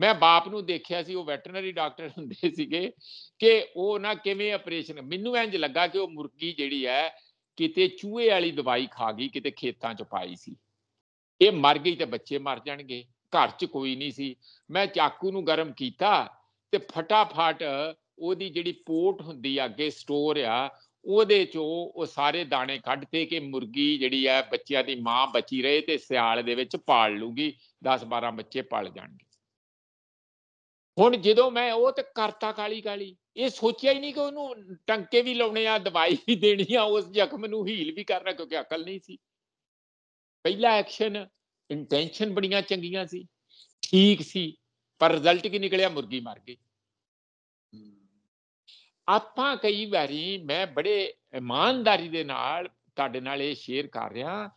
ਮੈਂ ਬਾਪ ਨੂੰ ਦੇਖਿਆ ਸੀ ਉਹ ਵੈਟਰਨਰੀ ਡਾਕਟਰ ਹੁੰਦੇ ਸੀਗੇ ਕਿ ਉਹ ਨਾ ਕਿਵੇਂ ਆਪਰੇਸ਼ਨ ਮੈਨੂੰ ਇੰਜ ਲੱਗਾ ਕਿ ਉਹ ਮੁਰਗੀ ਜਿਹੜੀ ਹੈ ਕਿਤੇ ਚੂਹੇ ਵਾਲੀ ਦਵਾਈ ਖਾ ਗਈ ਕਿਤੇ ਖੇਤਾਂ 'ਚ ਪਾਈ ਸੀ ਇਹ ਮਰ ਗਈ ਤੇ ਬੱਚੇ ਮਰ ਜਾਣਗੇ ਘਰ 'ਚ ਕੋਈ ਨਹੀਂ ਸੀ ਮੈਂ ਚਾਕੂ ਨੂੰ ਗਰਮ ਕੀਤਾ ਤੇ ਫਟਾਫਟ ਉਹਦੀ ਜਿਹੜੀ ਪੋਟ ਹੁੰਦੀ ਆ ਅੱਗੇ ਸਟੋਰ ਆ ਉਹਦੇ ਚੋਂ ਉਹ ਸਾਰੇ ਦਾਣੇ ਕੱਢ ਤੇ ਕਿ ਮੁਰਗੀ ਜਿਹੜੀ ਹੈ ਬੱਚਿਆਂ ਦੀ ਮਾਂ ਬਚੀ ਰਹੇ ਤੇ ਸਿਆਲ ਦੇ ਵਿੱਚ ਪਾਲ ਲੂਗੀ 10 12 ਬੱਚੇ ਪਲ ਜਾਣਗੇ ਹੁਣ ਜਦੋਂ ਮੈਂ ਉਹ ਤੇ ਕਰਤਾ ਕਾਲੀ ਕਾਲੀ ਇਹ ਸੋਚਿਆ ਹੀ ਨਹੀਂ ਕਿ ਉਹਨੂੰ ਟੰਕੇ ਵੀ ਲਾਉਣੇ ਆ ਦਵਾਈ ਵੀ ਦੇਣੀ ਆ ਉਸ ਜ਼ਖਮ ਨੂੰ ਹੀਲ ਵੀ ਕਰਨਾ ਕਿਉਂਕਿ ਅਕਲ ਨਹੀਂ ਸੀ ਪਹਿਲਾ ਐਕਸ਼ਨ ਇੰਟੈਂਸ਼ਨ ਬੜੀਆਂ ਚੰਗੀਆਂ ਸੀ ਠੀਕ ਸੀ ਪਰ ਰਿਜ਼ਲਟ ਕੀ ਨਿਕਲਿਆ ਮੁਰਗੀ ਮਰ ਗਈ ਆਪਾਂ ਕਈ ਵਾਰੀ ਮੈਂ ਬੜੇ ਇਮਾਨਦਾਰੀ ਦੇ ਨਾਲ ਤੁਹਾਡੇ ਨਾਲ ਇਹ ਸ਼ੇਅਰ ਕਰ ਰਿਹਾ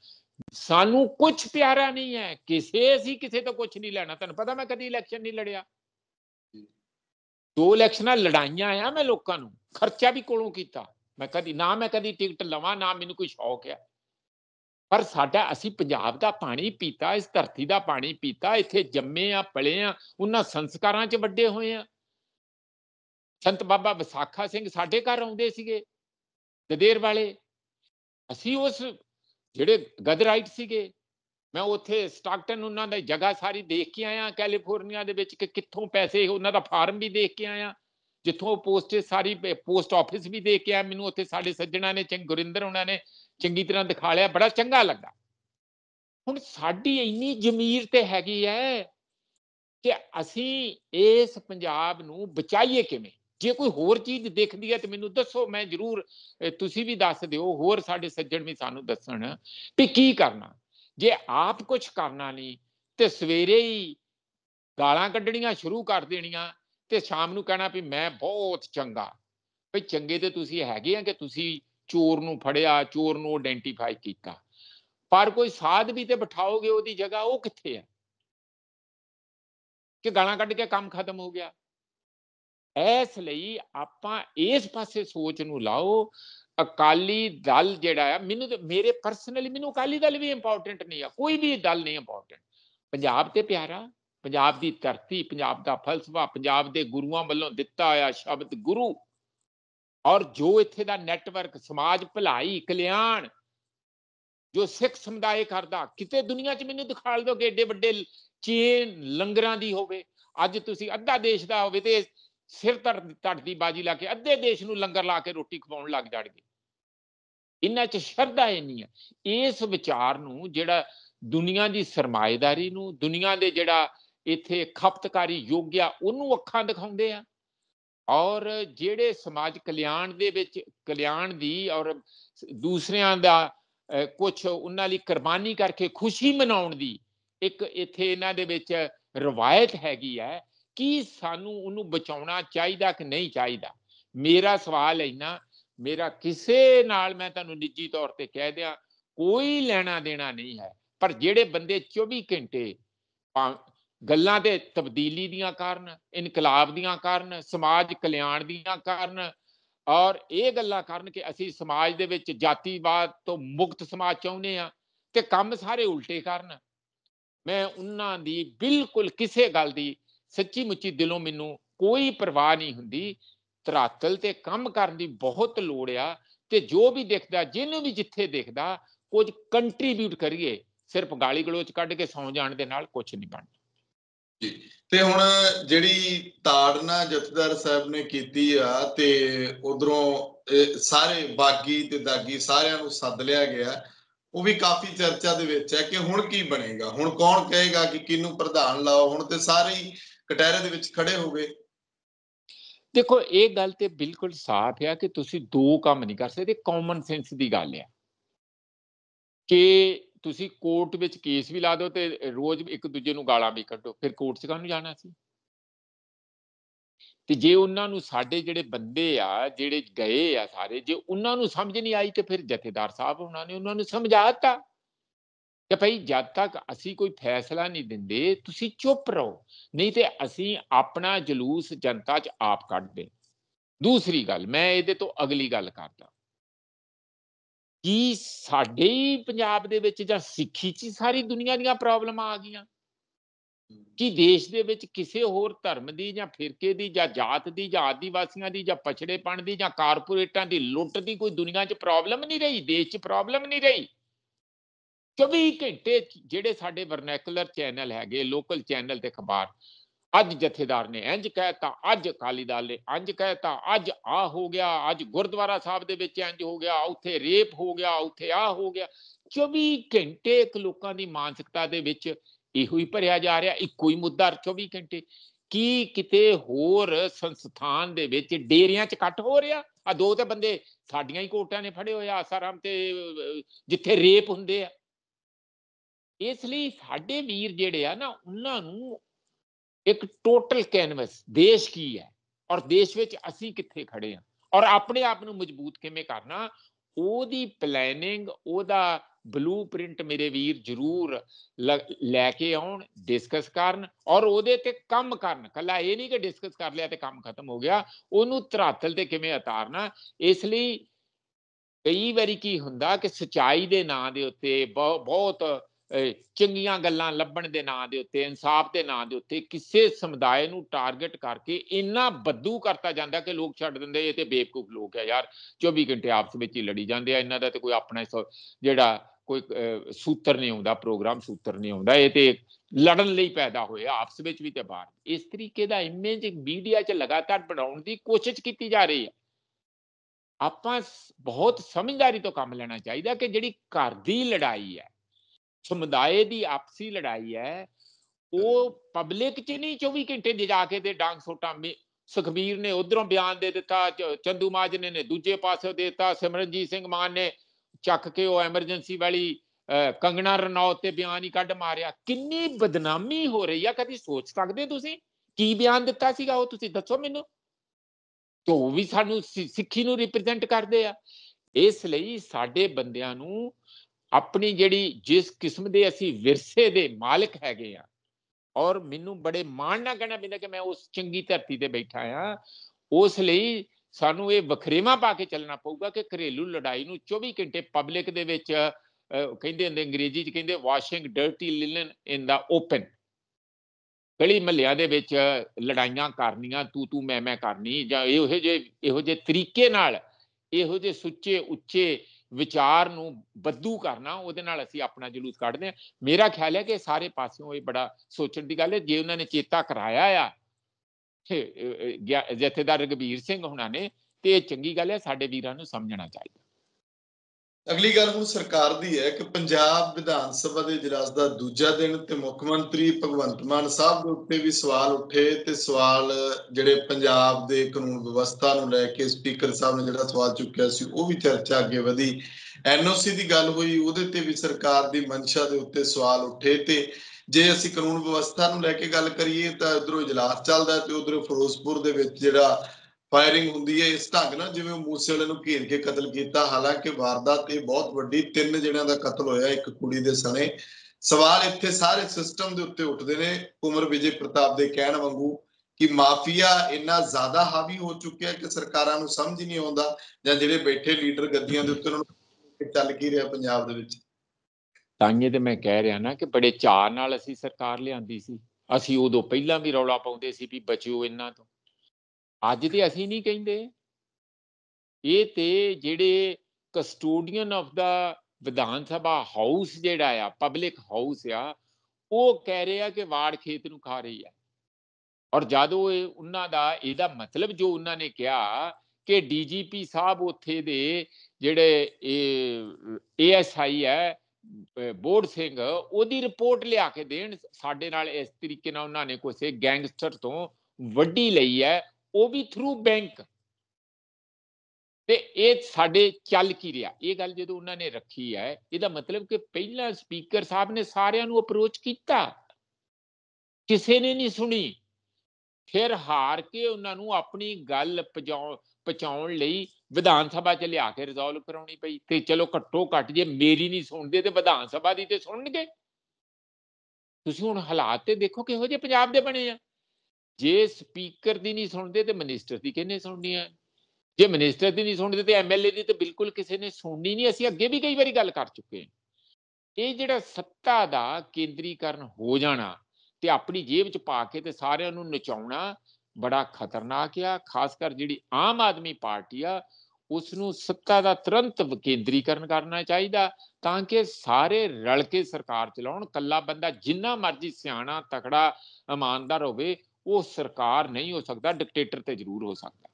ਸਾਨੂੰ ਕੁਝ ਪਿਆਰਾ ਨਹੀਂ ਹੈ ਕਿਸੇ ਅਸੀਂ ਕਿਸੇ ਤੋਂ ਕੁਝ ਨਹੀਂ ਲੈਣਾ ਤੁਹਾਨੂੰ ਪਤਾ ਮੈਂ ਕਦੀ ਇਲੈਕਸ਼ਨ ਨਹੀਂ ਲੜਿਆ ਦੋ ਇਲੈਕਸ਼ਨਾਂ ਲੜਾਈਆਂ ਆ ਮੈਂ ਲੋਕਾਂ ਨੂੰ ਖਰਚਾ ਵੀ ਕੋਲੋਂ ਕੀਤਾ ਮੈਂ ਕਦੀ ਨਾ ਮੈਂ ਕਦੀ ਟਿਕਟ ਲਵਾਂ ਨਾ ਮੈਨੂੰ ਕੋਈ ਸ਼ੌਕ ਆ ਪਰ ਸਾਡਾ ਅਸੀਂ ਪੰਜਾਬ ਦਾ ਪਾਣੀ ਪੀਤਾ ਇਸ ਧਰਤੀ ਦਾ ਪਾਣੀ ਪੀਤਾ ਇੱਥੇ ਜੰਮੇ ਆ ਪਲੇ ਆ ਉਹਨਾਂ ਸੰਸਕਾਰਾਂ 'ਚ ਵੱਡੇ ਹੋਏ ਆ ਸੰਤ ਬਾਬਾ ਵਿਸਾਖਾ ਸਿੰਘ ਸਾਡੇ ਘਰ ਆਉਂਦੇ ਸੀਗੇ ਗਦੇਰ ਵਾਲੇ ਅਸੀਂ ਉਸ ਜਿਹੜੇ ਗਦਰਾਈਟ ਸੀਗੇ ਮੈਂ ਉੱਥੇ ਸਟਾਕਟਨ ਉਹਨਾਂ ਦੀ ਜਗ੍ਹਾ ਸਾਰੀ ਦੇਖ ਕੇ ਆਇਆ ਕੈਲੀਫੋਰਨੀਆ ਦੇ ਵਿੱਚ ਕਿ ਕਿੱਥੋਂ ਪੈਸੇ ਉਹਨਾਂ ਦਾ ਫਾਰਮ ਵੀ ਦੇਖ ਕੇ ਆਇਆ ਜਿੱਥੋਂ ਪੋਸਟ ਸਾਰੀ ਪੋਸਟ ਆਫਿਸ ਵੀ ਦੇਖ ਕੇ ਆਇਆ ਮੈਨੂੰ ਉੱਥੇ ਸਾਡੇ ਸੱਜਣਾ ਨੇ ਚੰਗ ਗੁਰਿੰਦਰ ਉਹਨਾਂ ਨੇ ਚੰਗੀ ਤਰ੍ਹਾਂ ਦਿਖਾ ਲਿਆ ਬੜਾ ਚੰਗਾ ਲੱਗਾ ਹੁਣ ਸਾਡੀ ਇੰਨੀ ਜ਼ਮੀਰ ਤੇ ਹੈਗੀ ਐ ਕਿ ਅਸੀਂ ਇਸ ਪੰਜਾਬ ਨੂੰ ਬਚਾਈਏ ਕਿਵੇਂ ਜੇ ਕੋਈ ਹੋਰ ਚੀਜ਼ ਦੇਖਦੀ ਹੈ ਤੇ ਮੈਨੂੰ ਦੱਸੋ ਮੈਂ ਜ਼ਰੂਰ ਤੁਸੀਂ ਵੀ ਦੱਸ ਦਿਓ ਹੋਰ ਸਾਡੇ ਸੱਜਣ ਵੀ ਸਾਨੂੰ ਦੱਸਣ ਕਿ ਕੀ ਕਰਨਾ ਜੇ ਆਪ ਕੁਝ ਕਰਨਾ ਨਹੀਂ ਤੇ ਸਵੇਰੇ ਹੀ ਗਾਲਾਂ ਕੱਢਣੀਆਂ ਸ਼ੁਰੂ ਕਰ ਦੇਣੀਆਂ ਤੇ ਸ਼ਾਮ ਨੂੰ ਕਹਿਣਾ ਵੀ ਮੈਂ ਬਹੁਤ ਚੰਗਾ ਵੀ ਚੰਗੇ ਤੇ ਤੁਸੀਂ ਹੈਗੇ ਆ ਕਿ ਤੁਸੀਂ ਚੋਰ ਨੂੰ ਫੜਿਆ ਚੋਰ ਨੂੰ ਆਇਡੈਂਟੀਫਾਈ ਕੀਤਾ ਪਰ ਕੋਈ ਸਾਧ ਵੀ ਤੇ ਬਿਠਾਓਗੇ ਉਹਦੀ ਜਗ੍ਹਾ ਉਹ ਕਿੱਥੇ ਆ ਕਿ ਗਾਲਾਂ ਕੱਢ ਕੇ ਕੰਮ ਖਤਮ ਹੋ ਗਿਆ ਇਸ ਲਈ ਆਪਾਂ ਇਸ ਪਾਸੇ ਸੋਚ ਨੂੰ ਲਾਓ ਅਕਾਲੀ ਦਲ ਜਿਹੜਾ ਆ ਮੈਨੂੰ ਮੇਰੇ ਪਰਸਨਲੀ ਮੈਨੂੰ ਅਕਾਲੀ ਦਲ ਵੀ ਇੰਪੋਰਟੈਂਟ ਨਹੀਂ ਆ ਕੋਈ ਵੀ ਦਲ ਨਹੀਂ ਇੰਪੋਰਟੈਂਟ ਪੰਜਾਬ ਤੇ ਪਿਆਰਾ ਪੰਜਾਬ ਦੀ ਧਰਤੀ ਪੰਜਾਬ ਦਾ ਫਲਸਫਾ ਪੰਜਾਬ ਦੇ ਗੁਰੂਆਂ ਵੱਲੋਂ ਦਿੱਤਾ ਆ ਸ਼ਬਦ ਗੁਰੂ ਔਰ ਜੋ ਇੱਥੇ ਦਾ ਨੈਟਵਰਕ ਸਮਾਜ ਭਲਾਈ ਕਲਿਆਣ ਜੋ ਸਿੱਖ ਸਮੁਦਾਇ ਕਰਦਾ ਕਿਤੇ ਦੁਨੀਆ 'ਚ ਮੈਨੂੰ ਦਿਖਾ ਲਓ ਕਿ ਏਡੇ ਵੱਡੇ ਚੇਨ ਲੰਗਰਾਂ ਦੀ ਹੋਵੇ ਅੱਜ ਤੁਸੀਂ ਅੱਧਾ ਦੇਸ਼ ਦਾ ਹੋਵੇ ਤੇ ਸਿਰ ਧੜ ਤੜਦੀ ਦੀ ਬਾਜੀ ਲਾ ਕੇ ਅੱਧੇ ਦੇਸ਼ ਨੂੰ ਲੰਗਰ ਲਾ ਕੇ ਰੋਟੀ ਖਵਾਉਣ ਲੱਗ ਜਾਣਗੇ ਇਹਨਾਂ 'ਚ ਸ਼ਰਧਾ ਇੰਨੀ ਹੈ ਇਸ ਵਿਚਾਰ ਨੂੰ ਜਿਹੜਾ ਦੁਨੀਆ ਦੀ ਸਰਮਾਇਦਾਰੀ ਨੂੰ ਦੁਨੀਆ ਦੇ ਜਿਹੜਾ ਇੱਥੇ ਖਪਤਕਾਰੀ ਯੋਗਿਆ ਉਹਨੂੰ ਅੱਖਾਂ ਦਿਖਾਉਂਦੇ ਆ ਔਰ ਜਿਹੜੇ ਸਮਾਜ ਕਲਿਆਣ ਦੇ ਵਿੱਚ ਕਲਿਆਣ ਦੀ ਔਰ ਦੂਸਰਿਆਂ ਦਾ ਕੁਝ ਉਹਨਾਂ ਲਈ ਕੁਰਬਾਨੀ ਕਰਕੇ ਖੁਸ਼ੀ ਮਨਾਉਣ ਦੀ ਇੱਕ ਇੱਥੇ ਇਹਨਾਂ ਦੇ ਵਿੱਚ ਰਵਾਇਤ ਹੈਗੀ ਹੈ ਕਿ ਸਾਨੂੰ ਉਹਨੂੰ ਬਚਾਉਣਾ ਚਾਹੀਦਾ ਕਿ ਨਹੀਂ ਚਾਹੀਦਾ ਮੇਰਾ ਸਵਾਲ ਹੈ ਨਾ ਮੇਰਾ ਕਿਸੇ ਨਾਲ ਮੈਂ ਤੁਹਾਨੂੰ ਨਿੱਜੀ ਤੌਰ ਤੇ ਕਹਿ ਦਿਆਂ ਕੋਈ ਲੈਣਾ ਦੇਣਾ ਨਹੀਂ ਹੈ ਪਰ ਜਿਹੜੇ ਬੰਦੇ 24 ਘੰਟੇ ਗੱਲਾਂ ਤੇ ਤਬਦੀਲੀ ਦੀਆਂ ਕਾਰਨ ਇਨਕਲਾਬ ਦੀਆਂ ਕਾਰਨ ਸਮਾਜ ਕਲਿਆਣ ਦੀਆਂ ਕਾਰਨ ਔਰ ਇਹ ਗੱਲਾਂ ਕਰਨ ਕਿ ਅਸੀਂ ਸਮਾਜ ਦੇ ਵਿੱਚ ਜਾਤੀਵਾਦ ਤੋਂ ਮੁਕਤ ਸਮਾਜ ਚਾਹੁੰਦੇ ਆ ਤੇ ਕੰਮ ਸਾਰੇ ਉਲਟੇ ਕਰਨ ਮੈਂ ਉਹਨਾਂ ਦੀ ਬਿਲਕੁਲ ਕਿਸੇ ਗੱਲ ਦੀ ਸੱਚੀ ਮੁੱਚੀ ਦਿਲੋਂ ਮੈਨੂੰ ਕੋਈ ਪਰਵਾਹ ਨਹੀਂ ਹੁੰਦੀ ਤਰਾਤਲ ਤੇ ਕੰਮ ਕਰਨ ਦੀ ਬਹੁਤ ਲੋੜ ਆ ਤੇ ਜੋ ਵੀ ਦੇਖਦਾ ਜਿਹਨੂੰ ਵੀ ਜਿੱਥੇ ਦੇਖਦਾ ਕੁਝ ਕੰਟਰੀਬਿਊਟ ਕਰੀਏ ਸਿਰਫ ਗਾਲੀ ਗਲੋਚ ਕੱਢ ਕੇ ਸੌਂ ਜਾਣ ਦੇ ਨਾਲ ਕੁਝ ਨਹੀਂ ਬਣਦਾ ਜੀ ਤੇ ਹੁਣ ਜਿਹੜੀ ਤਾੜਨਾ ਜਥੇਦਾਰ ਸਾਹਿਬ ਨੇ ਕੀਤੀ ਆ ਤੇ ਉਧਰੋਂ ਸਾਰੇ ਬਾਗੀ ਤੇ ਦਾਗੀ ਸਾਰਿਆਂ ਨੂੰ ਸੱਦ ਲਿਆ ਗਿਆ ਉਹ ਵੀ ਕਾਫੀ ਚਰਚਾ ਦੇ ਵਿੱਚ ਹੈ ਕਿ ਹੁਣ ਕੀ ਬਣੇਗਾ ਹੁਣ ਕੌਣ ਕਹੇਗਾ ਕਿ ਕਿਹਨੂੰ ਪ੍ਰਧਾਨ ਲਾਓ ਹੁਣ ਤੇ ਸਾਰੇ ਹੀ ਕਟਹਿਰੇ ਦੇ ਵਿੱਚ ਖੜੇ ਹੋ ਗਏ ਦੇਖੋ ਇਹ ਗੱਲ ਤੇ ਬਿਲਕੁਲ ਸਾਫ਼ ਹੈ ਕਿ ਤੁਸੀਂ ਦੋ ਕੰਮ ਨਹੀਂ ਕਰ ਸਕਦੇ ਕਾਮਨ ਸੈਂਸ ਦੀ ਗੱਲ ਹੈ ਕਿ ਤੁਸੀਂ ਕੋਰਟ ਵਿੱਚ ਕੇਸ ਵੀ ਲਾ ਦਿਓ ਤੇ ਰੋਜ਼ ਇੱਕ ਦੂਜੇ ਨੂੰ ਗਾਲਾਂ ਵੀ ਕੱਢੋ ਫਿਰ ਕੋਰਟ 'ਚ ਕਾਹਨੂੰ ਜਾਣਾ ਸੀ ਤੇ ਜੇ ਉਹਨਾਂ ਨੂੰ ਸਾਡੇ ਜਿਹੜੇ ਬੰਦੇ ਆ ਜਿਹੜੇ ਗਏ ਆ ਸਾਰੇ ਜੇ ਉਹਨਾਂ ਨੂੰ ਸਮਝ ਨਹੀਂ ਆਈ ਤੇ ਫਿਰ ਜਥੇਦਾਰ ਸਾਹਿਬ ਉਹਨਾਂ ਨੇ ਉਹਨਾਂ ਨੂੰ ਸਮਝਾਤਾ ਕਿ ਭਈ ਜਦ ਤੱਕ ਅਸੀਂ ਕੋਈ ਫੈਸਲਾ ਨਹੀਂ ਦਿੰਦੇ ਤੁਸੀਂ ਚੁੱਪ ਰਹੋ ਨਹੀਂ ਤੇ ਅਸੀਂ ਆਪਣਾ ਜਲੂਸ ਜਨਤਾ 'ਚ ਆਪ ਕੱਢ ਦੇ ਦੂਸਰੀ ਗੱਲ ਮੈਂ ਇਹਦੇ ਤੋਂ ਅਗਲੀ ਗੱਲ ਕਰਦਾ ਕੀ ਸਾਡੇ ਹੀ ਪੰਜਾਬ ਦੇ ਵਿੱਚ ਜਾਂ ਸਿੱਖੀ 'ਚ ਸਾਰੀ ਦੁਨੀਆ ਦੀਆਂ ਪ੍ਰੋਬਲਮਾਂ ਆ ਗਈਆਂ ਕਿ ਦੇਸ਼ ਦੇ ਵਿੱਚ ਕਿਸੇ ਹੋਰ ਧਰਮ ਦੀ ਜਾਂ ਫਿਰਕੇ ਦੀ ਜਾਂ ਜਾਤ ਦੀ ਜਾਂ ਆਦੀਵਾਸੀਆਂ ਦੀ ਜਾਂ ਪਛੜੇਪਣ ਦੀ ਜਾਂ ਕਾਰਪੋਰੇਟਾਂ ਦੀ ਲੁੱਟ ਦੀ ਕੋਈ ਦੁਨੀਆ 'ਚ ਪ੍ਰੋਬਲਮ ਨਹੀਂ ਰਹੀ ਦੇਸ਼ 'ਚ ਪ੍ਰੋਬਲਮ ਨਹੀਂ ਰਹੀ 24 ਘੰਟੇ ਜਿਹੜੇ ਸਾਡੇ ਵਰਨੈਕੂਲਰ ਚੈਨਲ ਹੈਗੇ ਲੋਕਲ ਚੈਨਲ ਤੇ ਖਬਰ ਅੱਜ ਜਥੇਦਾਰ ਨੇ ਇੰਜ ਕਹਿਤਾ ਅੱਜ ਅਕਾਲੀ ਦਲ ਨੇ ਇੰਜ ਕਹਿਤਾ ਅੱਜ ਆ ਹੋ ਗਿਆ ਅੱਜ ਗੁਰਦੁਆਰਾ ਸਾਹਿਬ ਦੇ ਵਿੱਚ ਇੰਜ ਹੋ ਗਿਆ ਉੱਥੇ ਰੇਪ ਹੋ ਗਿਆ ਉੱਥੇ ਆ ਹੋ ਗਿਆ 24 ਘੰਟੇ ਇੱਕ ਲੋਕਾਂ ਦੀ ਮਾਨਸਿਕਤਾ ਦੇ ਵਿੱਚ ਇਹੋ ਹੀ ਭਰਿਆ ਜਾ ਰਿਹਾ ਇੱਕੋ ਹੀ ਮੁੱਦਾ 24 ਘੰਟੇ ਕੀ ਕਿਤੇ ਹੋਰ ਸੰਸਥਾਨ ਦੇ ਵਿੱਚ ਡੇਰਿਆਂ 'ਚ ਕੱਟ ਹੋ ਰਿਹਾ ਆ ਦੋ ਤੇ ਬੰਦੇ ਸਾਡੀਆਂ ਹੀ ਕੋਟਾਂ ਨੇ ਫੜੇ ਹੋਏ ਆ ਤੇ ਜਿੱਥੇ ਰੇਪ ਹੁੰਦੇ ਆ ਇਸ ਲਈ ਸਾਡੇ ਵੀਰ ਜਿਹੜੇ ਆ ਨਾ ਉਹਨਾਂ ਨੂੰ ਇੱਕ ਟੋਟਲ ਕੈਨਵਸ ਦੇਸ਼ ਕੀ ਹੈ ਔਰ ਦੇਸ਼ ਵਿੱਚ ਅਸੀਂ ਕਿੱਥੇ ਖੜੇ ਆ ਔਰ ਆਪਣੇ ਆਪ ਨੂੰ ਮਜ਼ਬੂਤ ਕਿਵੇਂ ਕਰਨਾ ਉਹਦੀ ਪਲੈਨਿੰਗ ਉਹਦਾ ਬਲੂਪ੍ਰਿੰਟ ਮੇਰੇ ਵੀਰ ਜ਼ਰੂਰ ਲੈ ਕੇ ਆਉਣ ਡਿਸਕਸ ਕਰਨ ਔਰ ਉਹਦੇ ਤੇ ਕੰਮ ਕਰਨ ਕੱਲਾ ਇਹ ਨਹੀਂ ਕਿ ਡਿਸਕਸ ਕਰ ਲਿਆ ਤੇ ਕੰਮ ਖਤਮ ਹੋ ਗਿਆ ਉਹਨੂੰ ਧਰਾਤਲ ਤੇ ਕਿਵੇਂ ਉਤਾਰਨਾ ਇਸ ਲਈ ਕਈ ਵਾਰੀ ਕੀ ਹੁੰਦਾ ਕਿ ਸਚਾਈ ਦੇ ਨਾਂ ਦੇ ਉੱਤੇ ਬਹੁਤ ਚੰਗੀਆਂ ਗੱਲਾਂ ਲੱਭਣ ਦੇ ਨਾਂ ਦੇ ਉੱਤੇ ਇਨਸਾਫ ਦੇ ਨਾਂ ਦੇ ਉੱਤੇ ਕਿਸੇ ਸਮੁਦਾਇ ਨੂੰ ਟਾਰਗੇਟ ਕਰਕੇ ਇੰਨਾ ਬੱਦੂ ਕਰਤਾ ਜਾਂਦਾ ਕਿ ਲੋਕ ਛੱਡ ਦਿੰਦੇ ਇਹ ਤੇ ਬੇਵਕੂਫ ਲੋਕ ਆ ਯਾਰ 24 ਘੰਟੇ ਆਪਸ ਵਿੱਚ ਹੀ ਲੜੀ ਜਾਂਦੇ ਆ ਇਹਨਾਂ ਦਾ ਤੇ ਕੋਈ ਆਪਣਾ ਜਿਹੜਾ ਕੋਈ ਸੂਤਰ ਨਹੀਂ ਹੁੰਦਾ ਪ੍ਰੋਗਰਾਮ ਸੂਤਰ ਨਹੀਂ ਹੁੰਦਾ ਇਹ ਤੇ ਲੜਨ ਲਈ ਪੈਦਾ ਹੋਇਆ ਆਪਸ ਵਿੱਚ ਵੀ ਤੇ ਬਾਹਰ ਇਸ ਤਰੀਕੇ ਦਾ ਇਮੇਜ ਇੱਕ ਮੀਡੀਆ 'ਚ ਲਗਾਤਾਰ ਬਣਾਉਣ ਦੀ ਕੋਸ਼ਿਸ਼ ਕੀਤੀ ਜਾ ਰਹੀ ਹੈ ਆਪਾਂ ਬਹੁਤ ਸਮਝਦਾਰੀ ਤੋਂ ਕੰਮ ਲੈਣਾ ਚਾਹੀਦਾ ਕਿ ਜਿਹੜੀ ਘਰ ਦੀ ਲੜਾਈ ਹੈ ਸਮੁਦਾਇ ਦੀ ਆਪਸੀ ਲੜਾਈ ਹੈ ਉਹ ਪਬਲਿਕ 'ਚ ਨਹੀਂ 24 ਘੰਟੇ ਦੇ ਜਾ ਕੇ ਤੇ ਡਾਂਗ ਸੋਟਾ ਸੁਖਬੀਰ ਨੇ ਉਧਰੋਂ ਬਿਆਨ ਦੇ ਦਿੱਤਾ ਚੰਦੂ ਮਾਜਨੇ ਨੇ ਦੂਜੇ ਪਾਸੇ ਦੇ ਦਿੱਤਾ ਸਿਮਰਨਜੀਤ ਸਿੰਘ ਮਾਨ ਨੇ ਚੱਕ ਕੇ ਉਹ ਐਮਰਜੈਂਸੀ ਵਾਲੀ ਕੰਗਣਾ ਰਣੌਤ ਤੇ ਬਿਆਨ ਹੀ ਕੱਢ ਮਾਰਿਆ ਕਿੰਨੀ ਬਦਨਾਮੀ ਹੋ ਰਹੀ ਆ ਕਦੀ ਸੋਚ ਸਕਦੇ ਤੁਸੀਂ ਕੀ ਬਿਆਨ ਦਿੱਤਾ ਸੀਗਾ ਉਹ ਤੁਸੀਂ ਦੱਸੋ ਮੈਨੂੰ ਤੋਂ ਵੀ ਸਾਨੂੰ ਸਿੱਖੀ ਨੂੰ ਰਿਪਰੈਜ਼ੈਂਟ ਕਰਦੇ ਆ ਇਸ ਲਈ ਸਾਡੇ ਬੰਦਿਆਂ ਨੂੰ ਆਪਣੀ ਜਿਹੜੀ ਜਿਸ ਕਿਸਮ ਦੇ ਅਸੀਂ ਵਿਰਸੇ ਦੇ ਮਾਲਕ ਹੈਗੇ ਆ ਔਰ ਮੈਨੂੰ ਬੜੇ ਮਾਣ ਨਾਲ ਕਹਿਣਾ ਪੈਂਦਾ ਕਿ ਮੈਂ ਉਸ ਚੰਗੀ ਧਰਤੀ ਤੇ ਬੈਠਾ ਆ ਉਸ ਲਈ ਸਾਨੂੰ ਇਹ ਵਖਰੇਵਾ ਪਾ ਕੇ ਚੱਲਣਾ ਪਊਗਾ ਕਿ ਘਰੇਲੂ ਲੜਾਈ ਨੂੰ 24 ਘੰਟੇ ਪਬਲਿਕ ਦੇ ਵਿੱਚ ਕਹਿੰਦੇ ਹੁੰਦੇ ਅੰਗਰੇਜ਼ੀ ਚ ਕਹਿੰਦੇ washing dirty linen in the open ਗਲੀ ਮਹੱਲਿਆਂ ਦੇ ਵਿੱਚ ਲੜਾਈਆਂ ਕਰਨੀਆਂ ਤੂੰ ਤੂੰ ਮੈਂ ਮੈਂ ਕਰਨੀ ਜਾਂ ਇਹੋ ਜਿਹੇ ਇਹੋ ਜਿਹੇ ਤਰੀਕੇ ਨਾਲ ਇਹੋ ਜਿਹੇ ਸੁੱਚੇ ਉੱਚੇ ਵਿਚਾਰ ਨੂੰ ਬੱਦੂ ਕਰਨਾ ਉਹਦੇ ਨਾਲ ਅਸੀਂ ਆਪਣਾ ਜਲੂਸ ਕੱਢਦੇ ਆ ਮੇਰਾ ਖਿਆਲ ਹੈ ਕਿ ਸਾਰੇ ਪਾਸਿਓਂ ਇਹ ਬੜਾ ਸੋਚਣ ਦੀ ਗੱਲ ਹੈ ਜੇ ਉਹਨਾਂ ਨੇ ਚੇਤਾ ਕਰਾਇਆ ਆ ਜਥੇਦਾਰ ਰਗਬੀਰ ਸਿੰਘ ਹੁਣਾਂ ਨੇ ਤੇ ਇਹ ਚੰਗੀ ਗੱਲ ਹੈ ਸਾਡੇ ਵੀਰਾਂ ਨੂੰ ਸਮਝਣਾ ਚਾਹੀਦਾ ਅਗਲੀ ਗੱਲ ਹੁਣ ਸਰਕਾਰ ਦੀ ਹੈ ਕਿ ਪੰਜਾਬ ਵਿਧਾਨ ਸਭਾ ਦੇ ਇਜਲਾਸ ਦਾ ਦੂਜਾ ਦਿਨ ਤੇ ਮੁੱਖ ਮੰਤਰੀ ਭਗਵੰਤ ਮਾਨ ਸਾਹਿਬ ਦੇ ਉੱਤੇ ਵੀ ਸਵਾਲ ਉੱਠੇ ਤੇ ਸਵਾਲ ਜਿਹੜੇ ਪੰਜਾਬ ਦੇ ਕਾਨੂੰਨ ਵਿਵਸਥਾ ਨੂੰ ਲੈ ਕੇ ਸਪੀਕਰ ਸਾਹਿਬ ਨੇ ਜਿਹੜਾ ਸਵਾਲ ਚੁੱਕਿਆ ਸੀ ਉਹ ਵੀ ਚਰਚਾ ਅੱਗੇ ਵਧੀ ਐਨਓਸੀ ਦੀ ਗੱਲ ਹੋਈ ਉਹਦੇ ਤੇ ਵੀ ਸਰਕਾਰ ਦੀ ਮਨਸ਼ਾ ਦੇ ਉੱਤੇ ਸਵਾਲ ਉੱਠੇ ਤੇ ਜੇ ਅਸੀਂ ਕਾਨੂੰਨ ਵਿਵਸਥਾ ਨੂੰ ਲੈ ਕੇ ਗੱਲ ਕਰੀਏ ਤਾਂ ਉਧਰੋਂ ਇਜਲਾਸ ਚੱਲਦਾ ਤੇ ਉਧਰੋਂ ਫਿਰੋਜ਼ਪੁਰ ਦੇ ਵਿੱਚ ਜਿਹੜਾ ਫਾਇਰਿੰਗ ਹੁੰਦੀ ਹੈ ਇਸ ਢੰਗ ਨਾਲ ਜਿਵੇਂ ਉਹ ਮੂਸੇ ਵਾਲੇ ਨੂੰ ਘੇਰ ਕੇ ਕਤਲ ਕੀਤਾ ਹਾਲਾਂਕਿ ਵਾਰਦਾਤ ਇਹ ਬਹੁਤ ਵੱਡੀ ਤਿੰਨ ਜਿਹੜਿਆਂ ਦਾ ਕਤਲ ਹੋਇਆ ਇੱਕ ਕੁੜੀ ਦੇ ਸਣੇ ਸਵਾਲ ਇੱਥੇ ਸਾਰੇ ਸਿਸਟਮ ਦੇ ਉੱਤੇ ਉੱਠਦੇ ਨੇ ਕੁਮਰ ਵਿਜੇ ਪ੍ਰਤਾਪ ਦੇ ਕਹਿਣ ਵਾਂਗੂ ਕਿ ਮਾਫੀਆ ਇੰਨਾ ਜ਼ਿਆਦਾ ਹਾਵੀ ਹੋ ਚੁੱਕਿਆ ਕਿ ਸਰਕਾਰਾਂ ਨੂੰ ਸਮਝ ਨਹੀਂ ਆਉਂਦਾ ਜਾਂ ਜਿਹੜੇ ਬੈਠੇ ਲੀਡਰ ਗੱਦੀਆਂ ਦੇ ਉੱਤੇ ਉਹਨਾਂ ਨੂੰ ਚੱਲ ਕੀ ਰਿਹਾ ਪੰਜਾਬ ਦੇ ਵਿੱਚ ਤਾਂ ਇਹ ਤੇ ਮੈਂ ਕਹਿ ਰਿਹਾ ਨਾ ਕਿ ਬੜੇ ਚਾਅ ਨਾਲ ਅਸੀਂ ਸਰਕਾਰ ਲਿਆਂਦੀ ਸੀ ਅਸੀਂ ਉਦੋਂ ਪਹਿਲਾਂ ਵੀ ਰੌਲਾ ਪਾਉਂਦੇ ਸੀ ਵੀ ਬਚਿਓ ਇੰਨਾ ਤੋਂ ਅੱਜ ਤੇ ਅਸੀਂ ਨਹੀਂ ਕਹਿੰਦੇ ਇਹ ਤੇ ਜਿਹੜੇ ਕਸਟੋਡੀਅਨ ਆਫ ਦਾ ਵਿਧਾਨ ਸਭਾ ਹਾਊਸ ਜਿਹੜਾ ਆ ਪਬਲਿਕ ਹਾਊਸ ਆ ਉਹ ਕਹਿ ਰਿਹਾ ਕਿ ਵਾੜ ਖੇਤ ਨੂੰ ਖਾ ਰਹੀ ਆ ਔਰ ਜਦੋਂ ਇਹ ਉਹਨਾਂ ਦਾ ਇਹਦਾ ਮਤਲਬ ਜੋ ਉਹਨਾਂ ਨੇ ਕਿਹਾ ਕਿ ਡੀਜੀਪੀ ਸਾਹਿਬ ਉੱਥੇ ਦੇ ਜਿਹੜੇ ਇਹ ਏਐਸਆਈ ਹੈ ਬੋਰਡ ਸਿੰਘ ਉਹਦੀ ਰਿਪੋਰਟ ਲਿਆ ਕੇ ਦੇਣ ਸਾਡੇ ਨਾਲ ਇਸ ਤਰੀਕੇ ਨਾਲ ਉਹਨਾਂ ਨੇ ਕੋਈ ਸੇ ਗੈਂਗਸਟਰ ਤੋਂ ਵੱਡੀ ਲਈ ਹੈ ਉਹ ਵੀ ਥਰੂ ਬੈਂਕ ਤੇ ਇਹ ਸਾਡੇ ਚੱਲ ਕੀ ਰਿਹਾ ਇਹ ਗੱਲ ਜਦੋਂ ਉਹਨਾਂ ਨੇ ਰੱਖੀ ਹੈ ਇਹਦਾ ਮਤਲਬ ਕਿ ਪਹਿਲਾਂ ਸਪੀਕਰ ਸਾਹਿਬ ਨੇ ਸਾਰਿਆਂ ਨੂੰ ਅਪਰੋਚ ਕੀਤਾ ਕਿਸੇ ਨੇ ਨਹੀਂ ਸੁਣੀ ਫਿਰ ਹਾਰ ਕੇ ਉਹਨਾਂ ਨੂੰ ਆਪਣੀ ਗੱਲ ਪਹੁੰਚਾਉਣ ਲਈ ਵਿਧਾਨ ਸਭਾ ਚ ਲਿਆ ਕੇ ਰਿਜ਼ੋਲਵ ਕਰਾਉਣੀ ਪਈ ਤੇ ਚਲੋ ਘੱਟੋ ਘੱਟ ਜੇ ਮੇਰੀ ਨਹੀਂ ਸੁਣਦੇ ਤੇ ਵਿਧਾਨ ਸਭਾ ਦੀ ਤੇ ਸੁਣਨਗੇ ਤੁਸੀਂ ਹੁਣ ਹਾਲਾਤ ਤੇ ਦੇਖੋ ਕਿਹੋ ਜਿਹੇ ਪੰਜਾਬ ਦੇ ਬਣੇ ਆ ਜੇ ਸਪੀਕਰ ਦੀ ਨਹੀਂ ਸੁਣਦੇ ਤੇ ਮਨਿਸਟਰ ਦੀ ਕਿਹਨੇ ਸੁਣਨੀ ਹੈ ਜੇ ਮਨਿਸਟਰ ਦੀ ਨਹੀਂ ਸੁਣਦੇ ਤੇ ਐਮਐਲਏ ਦੀ ਤੇ ਬਿਲਕੁਲ ਕਿਸੇ ਨੇ ਸੁਣਨੀ ਨਹੀਂ ਅਸੀਂ ਅੱਗੇ ਵੀ ਕਈ ਵਾਰੀ ਗੱਲ ਕਰ ਚੁੱਕੇ ਹਾਂ ਇਹ ਜਿਹੜਾ ਸੱਤਾ ਦਾ ਕੇਂਦਰੀਕਰਨ ਹੋ ਜਾਣਾ ਤੇ ਆਪਣੀ ਜੇਬ 'ਚ ਪਾ ਕੇ ਤੇ ਸਾਰਿਆਂ ਨੂੰ ਨਚਾਉਣਾ ਬੜਾ ਖਤਰਨਾਕ ਆ ਖਾਸ ਕਰ ਜਿਹੜੀ ਆਮ ਆਦਮੀ ਪਾਰਟੀ ਆ ਉਸ ਨੂੰ ਸੱਤਾ ਦਾ ਤੁਰੰਤ ਕੇਂਦਰੀਕਰਨ ਕਰਨਾ ਚਾਹੀਦਾ ਤਾਂ ਕਿ ਸਾਰੇ ਰਲ ਕੇ ਸਰਕਾਰ ਚਲਾਉਣ ਕੱਲਾ ਬੰਦਾ ਜਿੰਨਾ ਮਰਜ਼ੀ ਸਿਆਣਾ ਤਕੜਾ ਇਮਾਨਦਾਰ ਹੋਵੇ ਉਹ ਸਰਕਾਰ ਨਹੀਂ ਹੋ ਸਕਦਾ ਡਿਕਟੇਟਰ ਤੇ ਜ਼ਰੂਰ ਹੋ ਸਕਦਾ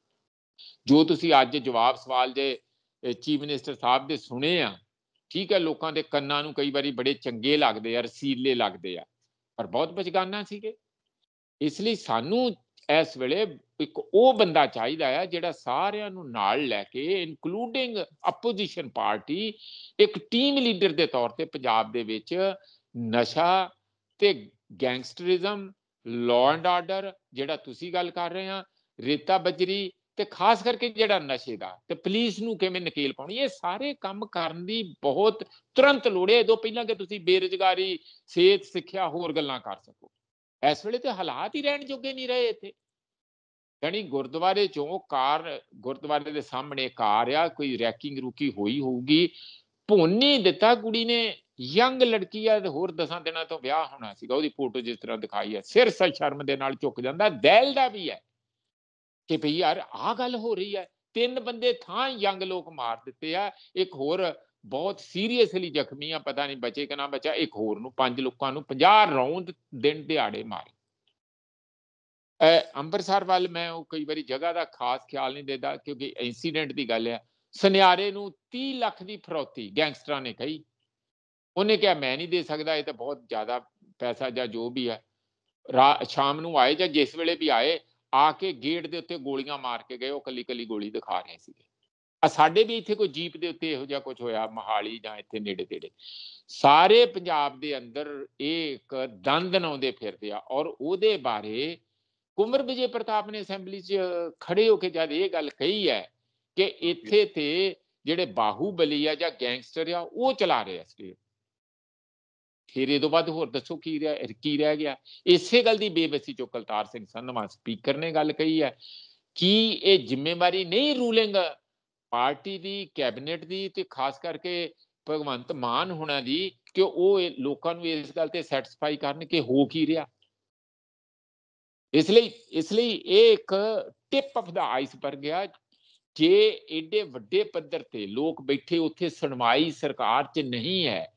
ਜੋ ਤੁਸੀਂ ਅੱਜ ਜਵਾਬ ਸਵਾਲ ਦੇ ਚੀਫ ਮਿਨਿਸਟਰ ਸਾਹਿਬ ਦੇ ਸੁਣੇ ਆ ਠੀਕ ਹੈ ਲੋਕਾਂ ਦੇ ਕੰਨਾਂ ਨੂੰ ਕਈ ਵਾਰੀ ਬੜੇ ਚੰਗੇ ਲੱਗਦੇ ਆ ਰਸੀਲੇ ਲੱਗਦੇ ਆ ਪਰ ਬਹੁਤ ਬਚਗਾਨਾ ਸੀਗੇ ਇਸ ਲਈ ਸਾਨੂੰ ਇਸ ਵੇਲੇ ਇੱਕ ਉਹ ਬੰਦਾ ਚਾਹੀਦਾ ਆ ਜਿਹੜਾ ਸਾਰਿਆਂ ਨੂੰ ਨਾਲ ਲੈ ਕੇ ਇਨਕਲੂਡਿੰਗ ਆਪੋਜੀਸ਼ਨ ਪਾਰਟੀ ਇੱਕ ਟੀਮ ਲੀਡਰ ਦੇ ਤੌਰ ਤੇ ਪੰਜਾਬ ਦੇ ਵਿੱਚ ਨਸ਼ਾ ਤੇ ਗੈਂਗਸਟਰਿਜ਼ਮ ਲਾਅ ਐਂਡ ਆਰਡਰ ਜਿਹੜਾ ਤੁਸੀਂ ਗੱਲ ਕਰ ਰਹੇ ਆ ਰੇਤਾ ਬਜਰੀ ਤੇ ਖਾਸ ਕਰਕੇ ਜਿਹੜਾ ਨਸ਼ੇ ਦਾ ਤੇ ਪੁਲਿਸ ਨੂੰ ਕਿਵੇਂ ਨਕੇਲ ਪਾਉਣੀ ਇਹ ਸਾਰੇ ਕੰਮ ਕਰਨ ਦੀ ਬਹੁਤ ਤੁਰੰਤ ਲੋੜ ਹੈ ਤੋਂ ਪਹਿਲਾਂ ਕਿ ਤੁਸੀਂ ਬੇਰੋਜ਼ਗਾਰੀ ਸਿਹਤ ਸਿੱਖਿਆ ਹੋਰ ਗੱਲਾਂ ਕਰ ਸਕੋ ਇਸ ਵੇਲੇ ਤੇ ਹਾਲਾਤ ਹੀ ਰਹਿਣ ਜੋਗੇ ਨਹੀਂ ਰਹੇ ਇੱਥੇ ਯਾਨੀ ਗੁਰਦੁਆਰੇ ਚੋਂ ਕਾਰ ਗੁਰਦੁਆਰੇ ਦੇ ਸਾਹਮਣੇ ਕਾਰ ਆ ਕੋਈ ਰੈਕਿੰਗ ਰੁਕੀ ਹੋਈ ਹੋਊਗੀ ਭੋਨੀ ਦਿੱਤਾ ਕੁੜੀ ਨੇ ਯੰਗ ਲੜਕੀ ਆ ਤੇ ਹੋਰ ਦਸਾਂ ਦਿਨਾਂ ਤੋਂ ਵਿਆਹ ਹੋਣਾ ਸੀਗਾ ਉਹਦੀ ਫੋਟੋ ਜਿਸ ਤਰ੍ਹਾਂ ਦਿਖਾਈ ਹੈ ਸਿਰ ਸਾ ਸ਼ਰਮ ਦੇ ਨਾਲ ਝੁਕ ਜਾਂਦਾ ਦਿਲ ਦਾ ਵੀ ਹੈ ਕਿ ਭਈ ਯਾਰ ਆਹ ਗੱਲ ਹੋ ਰਹੀ ਹੈ ਤਿੰਨ ਬੰਦੇ ਥਾਂ ਯੰਗ ਲੋਕ ਮਾਰ ਦਿੱਤੇ ਆ ਇੱਕ ਹੋਰ ਬਹੁਤ ਸੀਰੀਅਸਲੀ ਜ਼ਖਮੀ ਆ ਪਤਾ ਨਹੀਂ ਬਚੇ ਕਿ ਨਾ ਬਚਾ ਇੱਕ ਹੋਰ ਨੂੰ ਪੰਜ ਲੋਕਾਂ ਨੂੰ 50 ਰੌਂਦ ਦਿਨ ਦਿਹਾੜੇ ਮਾਰੇ ਅੰਮ੍ਰਿਤਸਰ ਵੱਲ ਮੈਂ ਉਹ ਕਈ ਵਾਰੀ ਜਗ੍ਹਾ ਦਾ ਖਾਸ ਖਿਆਲ ਨਹੀਂ ਦੇਦਾ ਕਿਉਂਕਿ ਇਨਸੀਡੈਂਟ ਦੀ ਗੱਲ ਹੈ ਸੁਨਿਆਰੇ ਨੂੰ 30 ਲੱਖ ਦੀ ਫਰੌਤੀ ਗੈਂਗਸਟਰਾਂ ਨੇ ਕਹੀ ਉਹਨੇ ਕਿਹਾ ਮੈਂ ਨਹੀਂ ਦੇ ਸਕਦਾ ਇਹ ਤਾਂ ਬਹੁਤ ਜ਼ਿਆਦਾ ਪੈਸਾ ਜਾਂ ਜੋ ਵੀ ਹੈ ਸ਼ਾਮ ਨੂੰ ਆਏ ਜਾਂ ਜਿਸ ਵੇਲੇ ਵੀ ਆਏ ਆ ਕੇ ਗੇਟ ਦੇ ਉੱਤੇ ਗੋਲੀਆਂ ਮਾਰ ਕੇ ਗਏ ਉਹ ਕੱਲੀ ਕੱਲੀ ਗੋਲੀ ਦਿਖਾ ਰਹੇ ਸੀਗੇ ਆ ਸਾਡੇ ਵੀ ਇੱਥੇ ਕੋਈ ਜੀਪ ਦੇ ਉੱਤੇ ਇਹੋ ਜਿਹਾ ਕੁਝ ਹੋਇਆ ਮਹਾਲੀ ਜਾਂ ਇੱਥੇ ਨੇੜੇ ਤੇੜੇ ਸਾਰੇ ਪੰਜਾਬ ਦੇ ਅੰਦਰ ਇਹ ਇੱਕ ਦੰਦ ਨਾਉਂਦੇ ਫਿਰਦੇ ਆ ਔਰ ਉਹਦੇ ਬਾਰੇ ਕੁਮਰ ਵਿਜੇ ਪ੍ਰਤਾਪ ਨੇ ਅਸੈਂਬਲੀ 'ਚ ਖੜੇ ਹੋ ਕੇ ਜਦ ਇਹ ਗੱਲ ਕਹੀ ਹੈ ਕਿ ਇੱਥੇ ਤੇ ਜਿਹੜੇ ਬਾਹੂਬਲੀ ਆ ਜਾਂ ਗੈਂਗਸਟਰ ਆ ਉਹ ਚਲਾ ਰਹੇ ਆ ਸਟੇਟ ਫਿਰ ਤੋਂ ਬਾਅਦ ਹੋਰ ਦੱਸੋ ਕੀ ਰਿਹਾ ਕੀ ਰਹਿ ਗਿਆ ਇਸੇ ਗੱਲ ਦੀ ਬੇਬਸੀ ਚੋਂ ਕਲਤਾਰ ਸਿੰਘ ਸੰਧਵਾ ਸਪੀਕਰ ਨੇ ਗੱਲ ਕਹੀ ਹੈ ਕਿ ਇਹ ਜ਼ਿੰਮੇਵਾਰੀ ਨਹੀਂ ਰੂਲਿੰਗ ਪਾਰਟੀ ਦੀ ਕੈਬਨਿਟ ਦੀ ਤੇ ਖਾਸ ਕਰਕੇ ਭਗਵੰਤ ਮਾਨ ਹੋਣਾ ਦੀ ਕਿ ਉਹ ਲੋਕਾਂ ਨੂੰ ਇਸ ਗੱਲ ਤੇ ਸੈਟੀਸਫਾਈ ਕਰਨ ਕਿ ਹੋ ਕੀ ਰਿਹਾ ਇਸ ਲਈ ਇਸ ਲਈ ਇਹ ਇੱਕ ਟਿਪ ਆਫ ਦਾ ਆਈਸਬਰਗ ਗਿਆ ਜੇ ਐਡੇ ਵੱਡੇ ਪੱਧਰ ਤੇ ਲੋਕ ਬੈਠੇ ਉੱਥੇ ਸੁਣਵਾਈ ਸਰਕਾਰ 'ਚ ਨਹੀਂ ਹੈ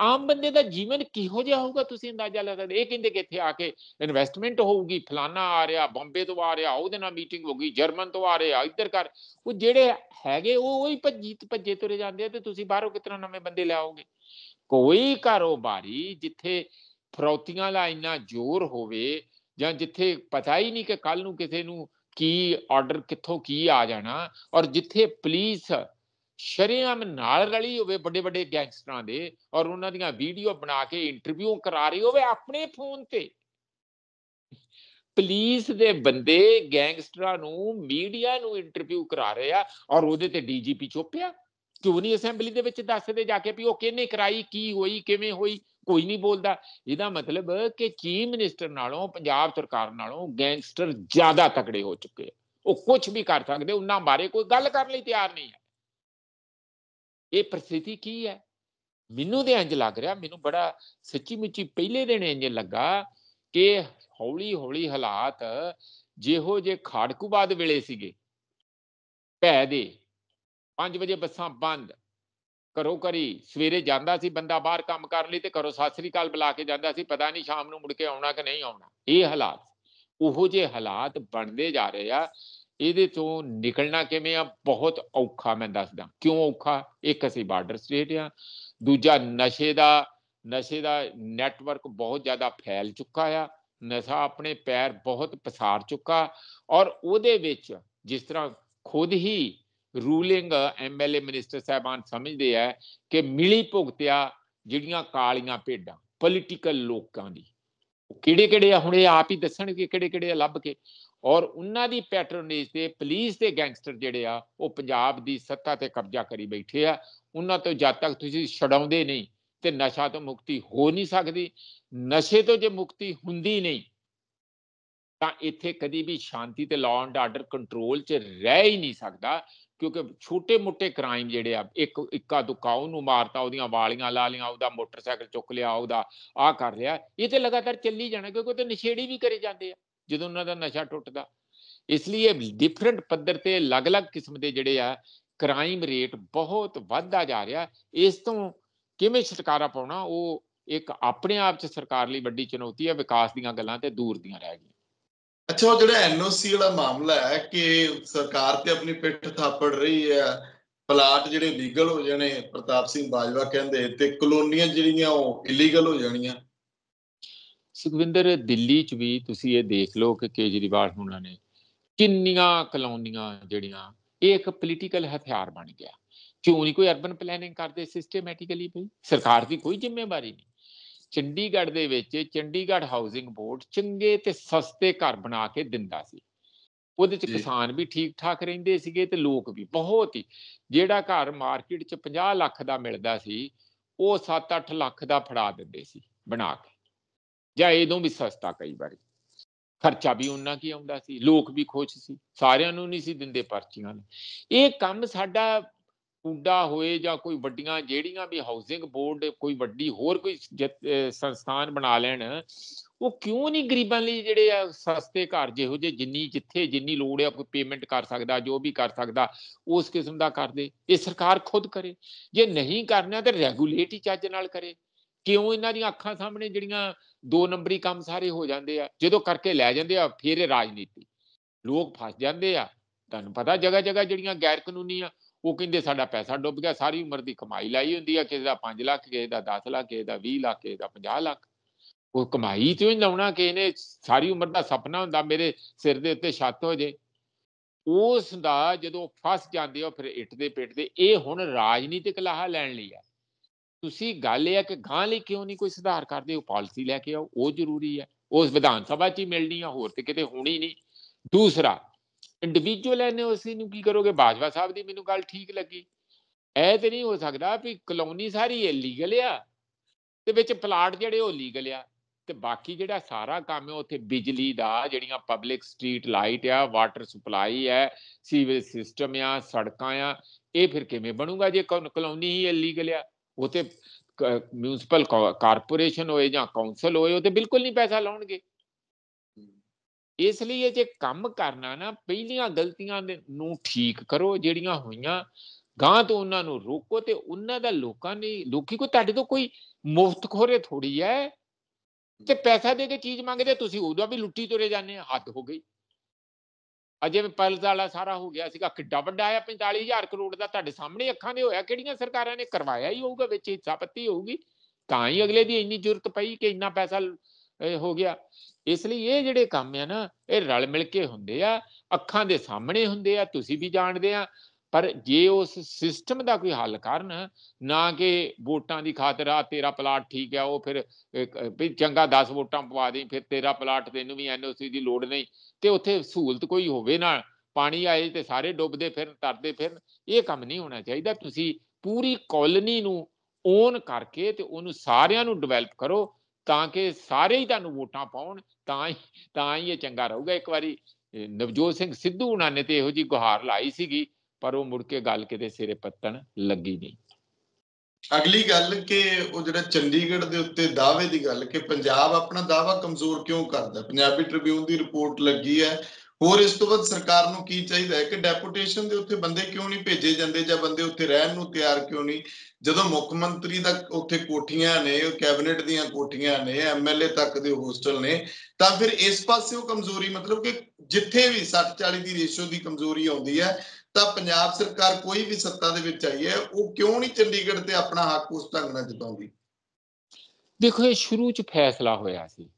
ਆਮ ਬੰਦੇ ਦਾ ਜੀਵਨ ਕਿਹੋ ਜਿਹਾ ਹੋਊਗਾ ਤੁਸੀਂ ਅੰਦਾਜ਼ਾ ਲਗਾ ਸਕਦੇ ਇਹ ਕਹਿੰਦੇ ਕਿ ਇੱਥੇ ਆ ਕੇ ਇਨਵੈਸਟਮੈਂਟ ਹੋਊਗੀ ਫਲਾਨਾ ਆ ਰਿਹਾ ਬੰਬੇ ਤੋਂ ਆ ਰਿਹਾ ਉਹਦੇ ਨਾਲ ਮੀਟਿੰਗ ਹੋ ਗਈ ਜਰਮਨ ਤੋਂ ਆ ਰਿਹਾ ਇੱਧਰ ਕਰ ਉਹ ਜਿਹੜੇ ਹੈਗੇ ਉਹ ਉਹੀ ਭੱਜੀ ਭੱਜੇ ਤੁਰੇ ਜਾਂਦੇ ਆ ਤੇ ਤੁਸੀਂ ਬਾਹਰੋਂ ਕਿਤਨਾ ਨਵੇਂ ਬੰਦੇ ਲਿਆਓਗੇ ਕੋਈ ਕਾਰੋਬਾਰੀ ਜਿੱਥੇ ਫਰੌਤੀਆਂ ਦਾ ਇੰਨਾ ਜ਼ੋਰ ਹੋਵੇ ਜਾਂ ਜਿੱਥੇ ਪਤਾ ਹੀ ਨਹੀਂ ਕਿ ਕੱਲ ਨੂੰ ਕਿਸੇ ਨੂੰ ਕੀ ਆਰਡਰ ਕਿੱਥੋਂ ਕੀ ਆ ਜਾਣਾ ਔਰ ਜਿੱਥੇ ਪੁਲਿਸ ਸ਼ਰੀਆਮ ਨਾਲ ਰਲੀ ਹੋਵੇ ਵੱਡੇ ਵੱਡੇ ਗੈਂਗਸਟਰਾਂ ਦੇ ਔਰ ਉਹਨਾਂ ਦੀਆਂ ਵੀਡੀਓ ਬਣਾ ਕੇ ਇੰਟਰਵਿਊ ਕਰਾ ਰਹੀ ਹੋਵੇ ਆਪਣੇ ਫੋਨ ਤੇ ਪੁਲਿਸ ਦੇ ਬੰਦੇ ਗੈਂਗਸਟਰਾਂ ਨੂੰ ਮੀਡੀਆ ਨੂੰ ਇੰਟਰਵਿਊ ਕਰਾ ਰਹੇ ਆ ਔਰ ਉਹਦੇ ਤੇ ਡੀਜੀਪੀ ਚੋਪਿਆ ਕਿਉਂ ਨਹੀਂ ਅਸੈਂਬਲੀ ਦੇ ਵਿੱਚ ਦੱਸਦੇ ਜਾ ਕੇ ਵੀ ਉਹ ਕਿਹਨੇ ਕਰਾਈ ਕੀ ਹੋਈ ਕਿਵੇਂ ਹੋਈ ਕੋਈ ਨਹੀਂ ਬੋਲਦਾ ਇਹਦਾ ਮਤਲਬ ਕਿ ਚੀਫ ਮਿਨਿਸਟਰ ਨਾਲੋਂ ਪੰਜਾਬ ਸਰਕਾਰ ਨਾਲੋਂ ਗੈਂਗਸਟਰ ਜ਼ਿਆਦਾ ਤਕੜੇ ਹੋ ਚੁੱਕੇ ਉਹ ਕੁਝ ਵੀ ਕਰ ਸਕਦੇ ਉਹਨਾਂ ਬਾਰੇ ਕੋਈ ਗੱਲ ਕਰਨ ਲਈ ਤਿਆਰ ਨਹੀਂ ਹੈ ਇਹ ਪ੍ਰਸਥਿਤੀ ਕੀ ਹੈ ਮੈਨੂੰ ਤੇ ਇੰਜ ਲੱਗ ਰਿਹਾ ਮੈਨੂੰ ਬੜਾ ਸੱਚੀ ਮੁੱਚੀ ਪਹਿਲੇ ਦਿਨ ਇੰਜ ਲੱਗਾ ਕਿ ਹੌਲੀ ਹੌਲੀ ਹਾਲਾਤ ਜਿਹੋ ਜੇ ਖਾੜਕੂਬਾਦ ਵੇਲੇ ਸੀਗੇ ਭੈ ਦੇ 5 ਵਜੇ ਬੱਸਾਂ ਬੰਦ ਘਰੋ ਕਰੀ ਸਵੇਰੇ ਜਾਂਦਾ ਸੀ ਬੰਦਾ ਬਾਹਰ ਕੰਮ ਕਰਨ ਲਈ ਤੇ ਘਰੋਂ ਸਾਸਰੀ ਕਾਲ ਬੁਲਾ ਕੇ ਜਾਂਦਾ ਸੀ ਪਤਾ ਨਹੀਂ ਸ਼ਾਮ ਨੂੰ ਮੁੜ ਕੇ ਆਉਣਾ ਕਿ ਨਹੀਂ ਆਉਣਾ ਇਹ ਹਾਲਾਤ ਉਹੋ ਜੇ ਹਾਲਾਤ ਬਣਦੇ ਜਾ ਰਹੇ ਆ ਇਹਦੇ ਤੋਂ ਨਿਕਲਣਾ ਕਿਵੇਂ ਆ ਬਹੁਤ ਔਖਾ ਮੈਂ ਦੱਸਦਾ ਕਿਉਂ ਔਖਾ ਇੱਕ ਅਸੀਂ ਬਾਰਡਰ ਸਟੇਟ ਆ ਦੂਜਾ ਨਸ਼ੇ ਦਾ ਨਸ਼ੇ ਦਾ ਨੈਟਵਰਕ ਬਹੁਤ ਜ਼ਿਆਦਾ ਫੈਲ ਚੁੱਕਾ ਆ ਨਸ਼ਾ ਆਪਣੇ ਪੈਰ ਬਹੁਤ ਪਸਾਰ ਚੁੱਕਾ ਔਰ ਉਹਦੇ ਵਿੱਚ ਜਿਸ ਤਰ੍ਹਾਂ ਖੁਦ ਹੀ ਰੂਲਿੰਗ ਐਮਐਲਏ ਮਿਨਿਸਟਰ ਸਾਹਿਬਾਨ ਸਮਝਦੇ ਆ ਕਿ ਮਿਲੀ ਭੁਗਤਿਆ ਜਿਹੜੀਆਂ ਕਾਲੀਆਂ ਭੇਡਾਂ ਪੋਲੀਟੀਕਲ ਲੋਕਾਂ ਦੀ ਕਿਹੜੇ ਕਿਹੜੇ ਆ ਹੁਣ ਇਹ ਆਪ ਹੀ ਦੱਸਣਗੇ ਕਿਹੜੇ ਕਿਹੜੇ ਲੱਭ ਕੇ ਔਰ ਉਹਨਾਂ ਦੀ ਪੈਟਰਨੇਜ ਤੇ ਪੁਲਿਸ ਤੇ ਗੈਂਗਸਟਰ ਜਿਹੜੇ ਆ ਉਹ ਪੰਜਾਬ ਦੀ ਸੱਤਾ ਤੇ ਕਬਜ਼ਾ ਕਰੀ ਬੈਠੇ ਆ ਉਹਨਾਂ ਤੋਂ ਜਦ ਤੱਕ ਤੁਸੀਂ ਛਡਾਉਂਦੇ ਨਹੀਂ ਤੇ ਨਸ਼ਾ ਤੋਂ ਮੁਕਤੀ ਹੋ ਨਹੀਂ ਸਕਦੀ ਨਸ਼ੇ ਤੋਂ ਜੇ ਮੁਕਤੀ ਹੁੰਦੀ ਨਹੀਂ ਤਾਂ ਇੱਥੇ ਕਦੀ ਵੀ ਸ਼ਾਂਤੀ ਤੇ ਲਾਅ ਐਂਡ ਆਰਡਰ ਕੰਟਰੋਲ 'ਚ ਰਹਿ ਹੀ ਨਹੀਂ ਸਕਦਾ ਕਿਉਂਕਿ ਛੋਟੇ-ਮੋਟੇ ਕ੍ਰਾਈਮ ਜਿਹੜੇ ਆ ਇੱਕ ਇੱਕਾ ਦੁਕਾਉ ਨੂੰ ਮਾਰਤਾ ਉਹਦੀਆਂ ਵਾਲੀਆਂ ਲਾ ਲੀਆਂ ਉਹਦਾ ਮੋਟਰਸਾਈਕਲ ਚੁੱਕ ਲਿਆ ਉਹਦਾ ਆਹ ਕਰ ਲਿਆ ਇਹ ਤੇ ਲਗਾਤਾਰ ਚੱਲੀ ਜਾਣਾ ਕਿਉਂਕਿ ਉਹ ਤੇ ਨਸ਼ੇੜੀ ਵੀ ਕਰੇ ਜਾਂਦੇ ਆ ਜਦੋਂ ਉਹਨਾਂ ਦਾ ਨਸ਼ਾ ਟੁੱਟਦਾ ਇਸ ਲਈ ਇਹ ਡਿਫਰੈਂਟ ਪੱਧਰ ਤੇ ਅਲੱਗ-ਅਲੱਗ ਕਿਸਮ ਦੇ ਜਿਹੜੇ ਆ ਕ੍ਰਾਈਮ ਰੇਟ ਬਹੁਤ ਵੱਧਦਾ ਜਾ ਰਿਹਾ ਇਸ ਤੋਂ ਕਿਵੇਂ ਛੁਟਕਾਰਾ ਪਾਉਣਾ ਉਹ ਇੱਕ ਆਪਣੇ ਆਪ 'ਚ ਸਰਕਾਰ ਲਈ ਵੱਡੀ ਚੁਣੌਤੀ ਹੈ ਵਿਕਾਸ ਦੀਆਂ ਗੱਲਾਂ ਤੇ ਦੂਰ ਦੀਆਂ ਰਹਿ ਗਈਆਂ ਅੱਛਾ ਜਿਹੜਾ ਐਨਓਸੀ ਵਾਲਾ ਮਾਮਲਾ ਹੈ ਕਿ ਸਰਕਾਰ ਤੇ ਆਪਣੀ ਪਿੱਠ ਥਾਪੜ ਰਹੀ ਹੈ ਪਲਾਟ ਜਿਹੜੇ ਲੀਗਲ ਹੋ ਜਾਣੇ ਪ੍ਰਤਾਪ ਸਿੰਘ ਬਾਜਵਾ ਕਹਿੰਦੇ ਤੇ ਕਲੋਨੀਆਂ ਜਿਹੜੀਆਂ ਉਹ ਇਲੀਗਲ ਹੋ ਜਾਣੀਆਂ ਸੁਖਵਿੰਦਰ ਦਿੱਲੀ 'ਚ ਵੀ ਤੁਸੀਂ ਇਹ ਦੇਖ ਲਓ ਕਿ ਕੇਜਰੀਵਾਲ ਹੁਣਾਂ ਨੇ ਕਿੰਨੀਆਂ ਕਲੋਨੀਆਂ ਜਿਹੜੀਆਂ ਇਹ ਇੱਕ ਪੋਲੀਟੀਕਲ ਹਥਿਆਰ ਬਣ ਗਿਆ ਕਿਉਂ ਨਹੀਂ ਕੋਈ ਅਰਬਨ ਪਲੈਨਿੰਗ ਕਰਦੇ ਸਿਸਟੇਮੈਟਿਕਲੀ ਭਈ ਸਰਕਾਰ ਦੀ ਕੋਈ ਜ਼ਿੰਮੇਵਾਰੀ ਨਹੀਂ ਚੰਡੀਗੜ੍ਹ ਦੇ ਵਿੱਚ ਚੰਡੀਗੜ੍ਹ ਹਾਊਸਿੰਗ ਬੋਰਡ ਚੰਗੇ ਤੇ ਸਸਤੇ ਘਰ ਬਣਾ ਕੇ ਦਿੰਦਾ ਸੀ ਉਹਦੇ ਚ ਕਿਸਾਨ ਵੀ ਠੀਕ ਠਾਕ ਰਹਿੰਦੇ ਸੀਗੇ ਤੇ ਲੋਕ ਵੀ ਬਹੁਤ ਹੀ ਜਿਹੜਾ ਘਰ ਮਾਰਕੀਟ ਚ 50 ਲੱਖ ਦਾ ਮਿਲਦਾ ਸੀ ਉਹ 7-8 ਲੱਖ ਦਾ ਫੜਾ ਦਿੰਦੇ ਸੀ ਬਣਾ ਕੇ ਜਾਂ ਇਹਦੋਂ ਵੀ ਸਸਤਾ ਕਈ ਵਾਰੀ ਖਰਚਾ ਵੀ ਉਹਨਾਂ ਕੀ ਆਉਂਦਾ ਸੀ ਲੋਕ ਵੀ ਖੁਸ਼ ਸੀ ਸਾਰਿਆਂ ਨੂੰ ਨਹੀਂ ਸੀ ਦਿੰਦੇ ਪਰਚੀਆਂ ਇਹ ਕੰਮ ਸਾਡਾ ਕੁੰਡਾ ਹੋਏ ਜਾਂ ਕੋਈ ਵੱਡੀਆਂ ਜਿਹੜੀਆਂ ਵੀ ਹਾਊਸਿੰਗ ਬੋਰਡ ਕੋਈ ਵੱਡੀ ਹੋਰ ਕੋਈ ਸੰਸਥਾਨ ਬਣਾ ਲੈਣ ਉਹ ਕਿਉਂ ਨਹੀਂ ਗਰੀਬਾਂ ਲਈ ਜਿਹੜੇ ਆ ਸਸਤੇ ਘਰ ਜਿਹੋ ਜੇ ਜਿੰਨੀ ਜਿੱਥੇ ਜਿੰਨੀ ਲੋੜ ਆ ਕੋਈ ਪੇਮੈਂਟ ਕਰ ਸਕਦਾ ਜੋ ਵੀ ਕਰ ਸਕਦਾ ਉਸ ਕਿਸਮ ਦਾ ਕਰਦੇ ਇਹ ਸਰਕਾਰ ਖੁਦ ਕਰੇ ਜੇ ਨਹੀਂ ਕਰਨਾ ਤੇ ਰੈਗੂਲੇਟ ਹੀ ਚੱਜ ਨਾਲ ਕਰੇ ਕਿਉਂ ਇਹਨਾਂ ਦੀਆਂ ਅੱਖਾਂ ਸਾਹਮਣੇ ਜਿਹੜੀਆਂ ਦੋ ਨੰਬਰੀ ਕੰਮ ਸਾਰੇ ਹੋ ਜਾਂਦੇ ਆ ਜਦੋਂ ਕਰਕੇ ਲੈ ਜਾਂਦੇ ਆ ਫਿਰ ਇਹ ਰਾਜਨੀਤੀ ਲੋਕ ਫਸ ਜਾਂਦੇ ਆ ਤੁਹਾਨੂੰ ਪਤਾ ਜਗ੍ਹਾ ਜਗ੍ਹਾ ਜਿਹੜੀਆਂ ਗੈਰ ਕਾਨੂੰਨੀ ਆ ਉਹ ਕਹਿੰਦੇ ਸਾਡਾ ਪੈਸਾ ਡੁੱਬ ਗਿਆ ਸਾਰੀ ਉਮਰ ਦੀ ਕਮਾਈ ਲਾਈ ਹੁੰਦੀ ਆ ਕਿਸੇ ਦਾ 5 ਲੱਖ ਕਿਸੇ ਦਾ 10 ਲੱਖ ਕਿਸੇ ਦਾ 20 ਲੱਖ ਕਿਸੇ ਦਾ 50 ਲੱਖ ਉਹ ਕਮਾਈ ਤੇ ਲਾਉਣਾ ਕਿ ਇਹਨੇ ਸਾਰੀ ਉਮਰ ਦਾ ਸੁਪਨਾ ਹੁੰਦਾ ਮੇਰੇ ਸਿਰ ਦੇ ਉੱਤੇ ਛੱਤ ਹੋ ਜੇ ਉਸ ਦਾ ਜਦੋਂ ਫਸ ਜਾਂਦੇ ਹੋ ਫਿਰ ਇੱਟ ਦੇ ਪੇਟ ਦੇ ਇਹ ਹੁਣ ਰਾਜਨੀਤਿਕ ਲਾਹਾ ਲੈਣ ਲਈ ਆ ਤੁਸੀਂ ਗੱਲ ਇਹ ਹੈ ਕਿ ਗਾਂ ਲਈ ਕਿਉਂ ਨਹੀਂ ਕੋਈ ਸੁਧਾਰ ਕਰਦੇ ਉਹ ਪਾਲਿਸੀ ਲੈ ਕੇ ਆਓ ਉਹ ਜ਼ਰੂਰੀ ਹੈ ਉਸ ਵਿਧਾਨ ਸਭਾ 'ਚ ਹੀ ਮਿਲਣੀ ਆ ਹੋਰ ਤੇ ਕਿਤੇ ਹੋਣੀ ਨਹੀਂ ਦੂਸਰਾ ਇੰਡੀਵਿਜੂਅਲ ਸੀ ਨੂੰ ਕੀ ਕਰੋਗੇ ਬਾਜਵਾ ਸਾਹਿਬ ਦੀ ਮੈਨੂੰ ਗੱਲ ਠੀਕ ਲੱਗੀ ਐ ਤੇ ਨਹੀਂ ਹੋ ਸਕਦਾ ਵੀ ਕਲੋਨੀ ਸਾਰੀ ਇਲੀਗਲ ਆ ਤੇ ਵਿੱਚ ਪਲਾਟ ਜਿਹੜੇ ਉਹ ਲੀਗਲ ਆ ਤੇ ਬਾਕੀ ਜਿਹੜਾ ਸਾਰਾ ਕੰਮ ਹੈ ਉੱਥੇ ਬਿਜਲੀ ਦਾ ਜਿਹੜੀਆਂ ਪਬਲਿਕ ਸਟਰੀਟ ਲਾਈਟ ਆ ਵਾਟਰ ਸਪਲਾਈ ਹੈ ਸੀਵਰੇਜ ਸਿਸਟਮ ਆ ਸੜਕਾਂ ਆ ਇਹ ਫਿਰ ਕਿਵੇਂ ਬਣੂਗਾ ਜੇ ਕਲੋਨੀ ਹੀ ਇਲੀਗਲ ਆ ਉਹ ਤੇ ਮਿਊਨਿਸਪਲ ਕਾਰਪੋਰੇਸ਼ਨ ਹੋਏ ਜਾਂ ਕਾਉਂਸਲ ਹੋਏ ਉਹ ਤੇ ਬਿਲਕੁਲ ਨਹੀਂ ਪੈਸਾ ਲਾਉਣਗੇ ਇਸ ਲਈ ਜੇ ਕੰਮ ਕਰਨਾ ਨਾ ਪਹਿਲੀਆਂ ਗਲਤੀਆਂ ਨੂੰ ਠੀਕ ਕਰੋ ਜਿਹੜੀਆਂ ਹੋਈਆਂ ਗਾਂ ਤੋਂ ਉਹਨਾਂ ਨੂੰ ਰੋਕੋ ਤੇ ਉਹਨਾਂ ਦਾ ਲੋਕਾਂ ਨੇ ਲੋਕੀ ਕੋ ਤੁਹਾਡੇ ਤੋਂ ਕੋਈ ਮੁਫਤ ਖੋਰੇ ਥੋੜੀ ਐ ਤੇ ਪੈਸਾ ਦੇ ਕੇ ਚੀਜ਼ ਮੰਗਦੇ ਤੁਸੀਂ ਉਹਦਾ ਵੀ ਲੁੱਟੀ ਤੁਰੇ ਜਾਂਦੇ ਹੱਦ ਹੋ ਗਈ ਅਜੇ ਵੀ ਪਲਸ ਵਾਲਾ ਸਾਰਾ ਹੋ ਗਿਆ ਸੀਗਾ ਕਿੱਡਾ ਵੱਡਾ ਆ 45000 ਕਰੋੜ ਦਾ ਤੁਹਾਡੇ ਸਾਹਮਣੇ ਅੱਖਾਂ ਦੇ ਹੋਇਆ ਕਿਹੜੀਆਂ ਸਰਕਾਰਾਂ ਨੇ ਕਰਵਾਇਆ ਹੀ ਹੋਊਗਾ ਵਿੱਚ ਹਿੱਸਾਪੱਤੀ ਹੋਊਗੀ ਤਾਂ ਹੀ ਅਗਲੇ ਦੀ ਇੰਨੀ ਜ਼ਰੂਰਤ ਪਈ ਕਿ ਇੰਨਾ ਪੈਸਾ ਹੋ ਗਿਆ ਇਸ ਲਈ ਇਹ ਜਿਹੜੇ ਕੰਮ ਆ ਨਾ ਇਹ ਰਲ ਮਿਲ ਕੇ ਹੁੰਦੇ ਆ ਅੱਖਾਂ ਦੇ ਸਾਹਮਣੇ ਹੁੰਦੇ ਆ ਤੁਸੀਂ ਵੀ ਜਾਣਦੇ ਆ ਪਰ ਜੇ ਉਸ ਸਿਸਟਮ ਦਾ ਕੋਈ ਹੱਲ ਕਰਨ ਨਾ ਕਿ ਵੋਟਾਂ ਦੀ ਖਾਤਰ ਆ ਤੇਰਾ ਪਲਾਟ ਠੀਕ ਆ ਉਹ ਫਿਰ ਵੀ ਚੰਗਾ 10 ਵੋਟਾਂ ਪਵਾ ਦੇ ਫਿਰ ਤੇਰਾ ਪਲਾਟ ਤੈਨੂੰ ਵੀ ਐਨਓਸੀ ਦੀ ਲੋੜ ਨਹੀਂ ਤੇ ਉੱਥੇ ਸਹੂਲਤ ਕੋਈ ਹੋਵੇ ਨਾਲ ਪਾਣੀ ਆਏ ਤੇ ਸਾਰੇ ਡੁੱਬਦੇ ਫਿਰ ਤਰਦੇ ਫਿਰ ਇਹ ਕੰਮ ਨਹੀਂ ਹੋਣਾ ਚਾਹੀਦਾ ਤੁਸੀਂ ਪੂਰੀ ਕਲੋਨੀ ਨੂੰ ਓਨ ਕਰਕੇ ਤੇ ਉਹਨੂੰ ਸਾਰਿਆਂ ਨੂੰ ਡਿਵੈਲਪ ਕਰੋ ਤਾਂ ਕਿ ਸਾਰੇ ਹੀ ਤੁਹਾਨੂੰ ਵੋਟਾਂ ਪਾਉਣ ਤਾਂ ਹੀ ਤਾਂ ਹੀ ਇਹ ਚੰਗਾ ਰਹੂਗਾ ਇੱਕ ਵਾਰੀ ਨਵਜੋਤ ਸਿੰਘ ਸਿੱਧੂ ਉਹਨਾਂ ਨੇ ਤੇ ਇਹੋ ਜੀ ਗੁਹਾਰ ਲਾਈ ਸੀਗੀ ਪਰ ਉਹ ਮੁੜ ਕੇ ਗੱਲ ਕਿਤੇ ਸਿਰੇ ਪੱਤਣ ਲੱਗੀ ਨਹੀਂ ਅਗਲੀ ਗੱਲ ਕਿ ਉਹ ਜਿਹੜਾ ਚੰਡੀਗੜ੍ਹ ਦੇ ਉੱਤੇ ਦਾਅਵੇ ਦੀ ਗੱਲ ਕਿ ਪੰਜਾਬ ਆਪਣਾ ਦਾਵਾ ਕਮਜ਼ੋਰ ਕਿਉਂ ਕਰਦਾ ਪੰਜਾਬੀ ਟ੍ਰਿਬਿਊਨ ਦੀ ਰਿਪੋਰਟ ਲੱਗੀ ਹੈ ਹੋਰ ਇਸ ਤੋਂ ਬਾਅਦ ਸਰਕਾਰ ਨੂੰ ਕੀ ਚਾਹੀਦਾ ਹੈ ਕਿ ਡੈਪੂਟੇਸ਼ਨ ਦੇ ਉੱਤੇ ਬੰਦੇ ਕਿਉਂ ਨਹੀਂ ਭੇਜੇ ਜਾਂਦੇ ਜਾਂ ਬੰਦੇ ਉੱਥੇ ਰਹਿਣ ਨੂੰ ਤਿਆਰ ਕਿਉਂ ਨਹੀਂ ਜਦੋਂ ਮੁੱਖ ਮੰਤਰੀ ਦਾ ਉੱਥੇ ਕੋਠੀਆਂ ਨੇ ਕੈਬਨਿਟ ਦੀਆਂ ਕੋਠੀਆਂ ਨੇ ਐਮਐਲਏ ਤੱਕ ਦੇ ਹੋਸਟਲ ਨੇ ਤਾਂ ਫਿਰ ਇਸ ਪਾਸੇ ਉਹ ਕਮਜ਼ੋਰੀ ਮਤਲਬ ਕਿ ਜਿੱਥੇ ਵੀ 60 40 ਦੀ ਰੇਸ਼ੋ ਦੀ ਕਮਜ਼ੋਰੀ ਆਉਂਦੀ ਹੈ ਤਾਂ ਪੰਜਾਬ ਸਰਕਾਰ ਕੋਈ ਵੀ ਸੱਤਾ ਦੇ ਵਿੱਚ ਆਈ ਹੈ ਉਹ ਕਿਉਂ ਨਹੀਂ ਚੰਡੀਗੜ੍ਹ ਤੇ ਆਪਣਾ ਹੱਕ ਉਸ ਢੰਗ ਨਾਲ ਜਤਾਉਂਦੀ ਦੇਖੋ ਇਹ ਸ਼ੁਰੂ ਚ ਫੈਸਲਾ ਹੋਇਆ ਸੀ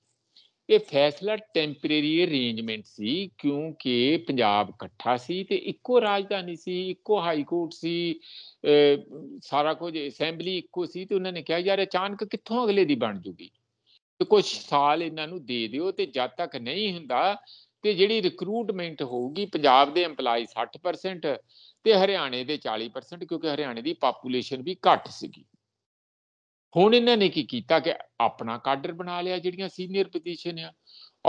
ਇਹ ਫੈਸਲਾ ਟੈਂਪਰੇਰੀ ਅਰੇਂਜਮੈਂਟ ਸੀ ਕਿਉਂਕਿ ਪੰਜਾਬ ਇਕੱਠਾ ਸੀ ਤੇ ਇੱਕੋ ਰਾਜਧਾਨੀ ਸੀ ਇੱਕੋ ਹਾਈ ਕੋਰਟ ਸੀ ਸਾਰਾ ਕੁਝ ਅਸੈਂਬਲੀ ਇੱਕੋ ਸੀ ਤੇ ਉਹਨਾਂ ਨੇ ਕਿਹਾ ਯਾਰ ਅਚਾਨਕ ਕਿੱਥੋਂ ਅਗਲੇ ਦੀ ਬਣ ਜੂਗੀ ਤੇ ਕੁਝ ਸਾਲ ਇਹਨਾਂ ਨੂੰ ਦੇ ਦਿਓ ਤੇ ਜਦ ਤੱਕ ਨਹੀਂ ਹੁੰਦਾ ਤੇ ਜਿਹੜੀ ਰਿਕਰੂਟਮੈਂਟ ਹੋਊਗੀ ਪੰਜਾਬ ਦੇ EMPLOYE 60% ਤੇ ਹਰਿਆਣੇ ਦੇ 40% ਕਿਉਂਕਿ ਹਰਿਆਣੇ ਦੀ ਪਾਪੂਲੇਸ਼ਨ ਵੀ ਘੱਟ ਸੀਗੀ ਹੁਣ ਇਹਨਾਂ ਨੇ ਕੀ ਕੀਤਾ ਕਿ ਆਪਣਾ ਕਾਡਰ ਬਣਾ ਲਿਆ ਜਿਹੜੀਆਂ ਸੀਨੀਅਰ ਪੋਜੀਸ਼ਨ ਆ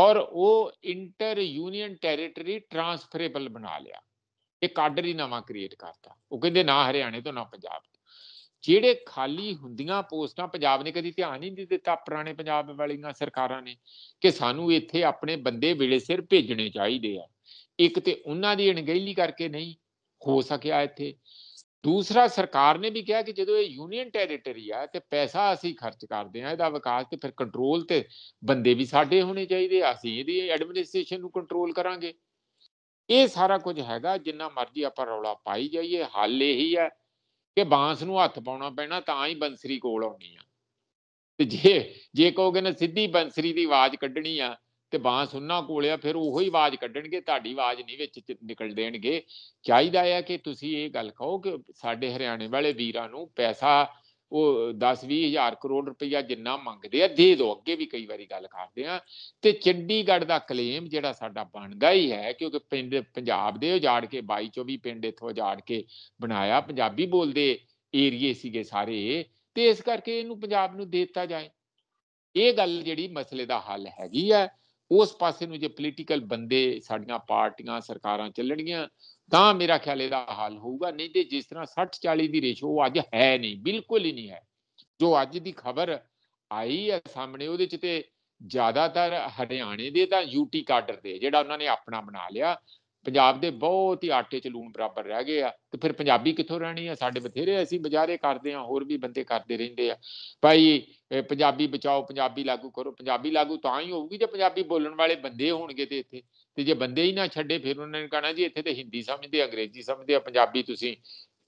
ਔਰ ਉਹ ਇੰਟਰ ਯੂਨੀਅਨ ਟੈਰੀਟਰੀ ਟ੍ਰਾਂਸਫਰੇਬਲ ਬਣਾ ਲਿਆ ਇਹ ਕਾਡਰ ਹੀ ਨਵਾਂ ਕ੍ਰੀਏਟ ਕਰਤਾ ਉਹ ਕਹਿੰਦੇ ਨਾ ਹਰਿਆਣੇ ਤੋਂ ਨਾ ਪੰਜਾਬ ਤੋਂ ਜਿਹੜੇ ਖਾਲੀ ਹੁੰਦੀਆਂ ਪੋਸਟਾਂ ਪੰਜਾਬ ਨੇ ਕਦੀ ਧਿਆਨ ਹੀ ਨਹੀਂ ਦਿੱਤਾ ਪੁਰਾਣੇ ਪੰਜਾਬ ਵਾਲੀਆਂ ਸਰਕਾਰਾਂ ਨੇ ਕਿ ਸਾਨੂੰ ਇੱਥੇ ਆਪਣੇ ਬੰਦੇ ਵੇਲੇ ਸਿਰ ਭੇਜਣੇ ਚਾਹੀਦੇ ਆ ਇੱਕ ਤੇ ਉਹਨਾਂ ਦੀ ਅਣਗਹਿਲੀ ਕਰਕੇ ਨਹੀਂ ਹੋ ਸਕਿਆ ਇੱਥੇ ਦੂਸਰਾ ਸਰਕਾਰ ਨੇ ਵੀ ਕਿਹਾ ਕਿ ਜਦੋਂ ਇਹ ਯੂਨੀਅਨ ਟੈਰੀਟਰੀ ਆ ਤੇ ਪੈਸਾ ਅਸੀਂ ਖਰਚ ਕਰਦੇ ਆ ਇਹਦਾ ਵਿਕਾਸ ਤੇ ਫਿਰ ਕੰਟਰੋਲ ਤੇ ਬੰਦੇ ਵੀ ਸਾਡੇ ਹੋਣੇ ਚਾਹੀਦੇ ਆ ਅਸੀਂ ਇਹਦੀ ਐਡਮਿਨਿਸਟ੍ਰੇਸ਼ਨ ਨੂੰ ਕੰਟਰੋਲ ਕਰਾਂਗੇ ਇਹ ਸਾਰਾ ਕੁਝ ਹੈਗਾ ਜਿੰਨਾ ਮਰਜ਼ੀ ਆਪਾਂ ਰੌਲਾ ਪਾਈ ਜਾਈਏ ਹੱਲ ਇਹੀ ਆ ਕਿ ਬਾਂਸ ਨੂੰ ਹੱਥ ਪਾਉਣਾ ਪੈਣਾ ਤਾਂ ਹੀ ਬੰਸਰੀ ਕੋਲ ਆਉਣੀ ਆ ਤੇ ਜੇ ਜੇ ਕਹੋਗੇ ਨਾ ਸਿੱਧੀ ਬੰਸਰੀ ਦੀ ਆਵਾਜ਼ ਕੱਢਣੀ ਆ ਤੇ ਬਾਂਸ ਉਹਨਾਂ ਕੋਲ ਆ ਫਿਰ ਉਹੋ ਹੀ ਆਵਾਜ਼ ਕੱਢਣਗੇ ਤੁਹਾਡੀ ਆਵਾਜ਼ ਨਹੀਂ ਵਿੱਚ ਨਿਕਲ ਦੇਣਗੇ ਚਾਹੀਦਾ ਆ ਕਿ ਤੁਸੀਂ ਇਹ ਗੱਲ ਕਹੋ ਕਿ ਸਾਡੇ ਹਰਿਆਣੇ ਵਾਲੇ ਵੀਰਾਂ ਨੂੰ ਪੈਸਾ ਉਹ 10-20000 ਕਰੋੜ ਰੁਪਈਆ ਜਿੰਨਾ ਮੰਗਦੇ ਆ ਦੇ ਦਿਓ ਅੱਗੇ ਵੀ ਕਈ ਵਾਰੀ ਗੱਲ ਕਰਦੇ ਆ ਤੇ ਚੰਡੀਗੜ੍ਹ ਦਾ ਕਲੇਮ ਜਿਹੜਾ ਸਾਡਾ ਬਣਦਾ ਹੀ ਹੈ ਕਿਉਂਕਿ ਪਿੰਡ ਪੰਜਾਬ ਦੇ ਉਜਾੜ ਕੇ 22-24 ਪਿੰਡ ਇਥੋਂ ਉਜਾੜ ਕੇ ਬਣਾਇਆ ਪੰਜਾਬੀ ਬੋਲਦੇ ਏਰੀਏ ਸੀਗੇ ਸਾਰੇ ਤੇ ਇਸ ਕਰਕੇ ਇਹਨੂੰ ਪੰਜਾਬ ਨੂੰ ਦੇ ਦਿੱਤਾ ਜਾਏ ਇਹ ਗੱਲ ਜਿਹੜੀ ਮਸਲੇ ਦਾ ਹੱਲ ਹੈਗੀ ਆ ਉਸ ਪਾਸੇ ਨੂੰ ਜੇ ਪੋਲੀਟੀਕਲ ਬੰਦੇ ਸਾਡੀਆਂ ਪਾਰਟੀਆਂ ਸਰਕਾਰਾਂ ਚੱਲਣਗੀਆਂ ਤਾਂ ਮੇਰਾ ਖਿਆਲ ਇਹਦਾ ਹੱਲ ਹੋਊਗਾ ਨਹੀਂ ਤੇ ਜਿਸ ਤਰ੍ਹਾਂ 60 40 ਦੀ ਰੇਸ਼ੋ ਅੱਜ ਹੈ ਨਹੀਂ ਬਿਲਕੁਲ ਹੀ ਨਹੀਂ ਹੈ ਜੋ ਅੱਜ ਦੀ ਖਬਰ ਆਈ ਹੈ ਸਾਹਮਣੇ ਉਹਦੇ ਚ ਤੇ ਜ਼ਿਆਦਾਤਰ ਹਰਿਆਣੇ ਦੇ ਤਾਂ ਯੂਟੀ ਕਾਡਰ ਦੇ ਜਿਹੜਾ ਉਹਨਾਂ ਨੇ ਆਪਣਾ ਬਣਾ ਲਿਆ ਪੰਜਾਬ ਦੇ ਬਹੁਤ ਹੀ ਆਟੇ ਚ ਲੂਣ ਬਰਾਬਰ ਰਹਿ ਗਏ ਆ ਤੇ ਫਿਰ ਪੰਜਾਬੀ ਕਿੱਥੋਂ ਰਹਿਣੀ ਆ ਸਾਡੇ ਬਥੇਰੇ ਅਸੀਂ ਬਜਾਰੇ ਕਰਦੇ ਆ ਹੋਰ ਵੀ ਬੰਦੇ ਕਰਦੇ ਰਹਿੰਦੇ ਆ ਭਾਈ ਪੰਜਾਬੀ ਬਚਾਓ ਪੰਜਾਬੀ ਲਾਗੂ ਕਰੋ ਪੰਜਾਬੀ ਲਾਗੂ ਤਾਂ ਹੀ ਹੋਊਗੀ ਜੇ ਪੰਜਾਬੀ ਬੋਲਣ ਵਾਲੇ ਬੰਦੇ ਹੋਣਗੇ ਤੇ ਇੱਥੇ ਤੇ ਜੇ ਬੰਦੇ ਹੀ ਨਾ ਛੱਡੇ ਫਿਰ ਉਹਨਾਂ ਨੇ ਕਹਣਾ ਜੀ ਇੱਥੇ ਤੇ ਹਿੰਦੀ ਸਮਝਦੇ ਅੰਗਰੇਜ਼ੀ ਸਮਝਦੇ ਆ ਪੰਜਾਬੀ ਤੁਸੀਂ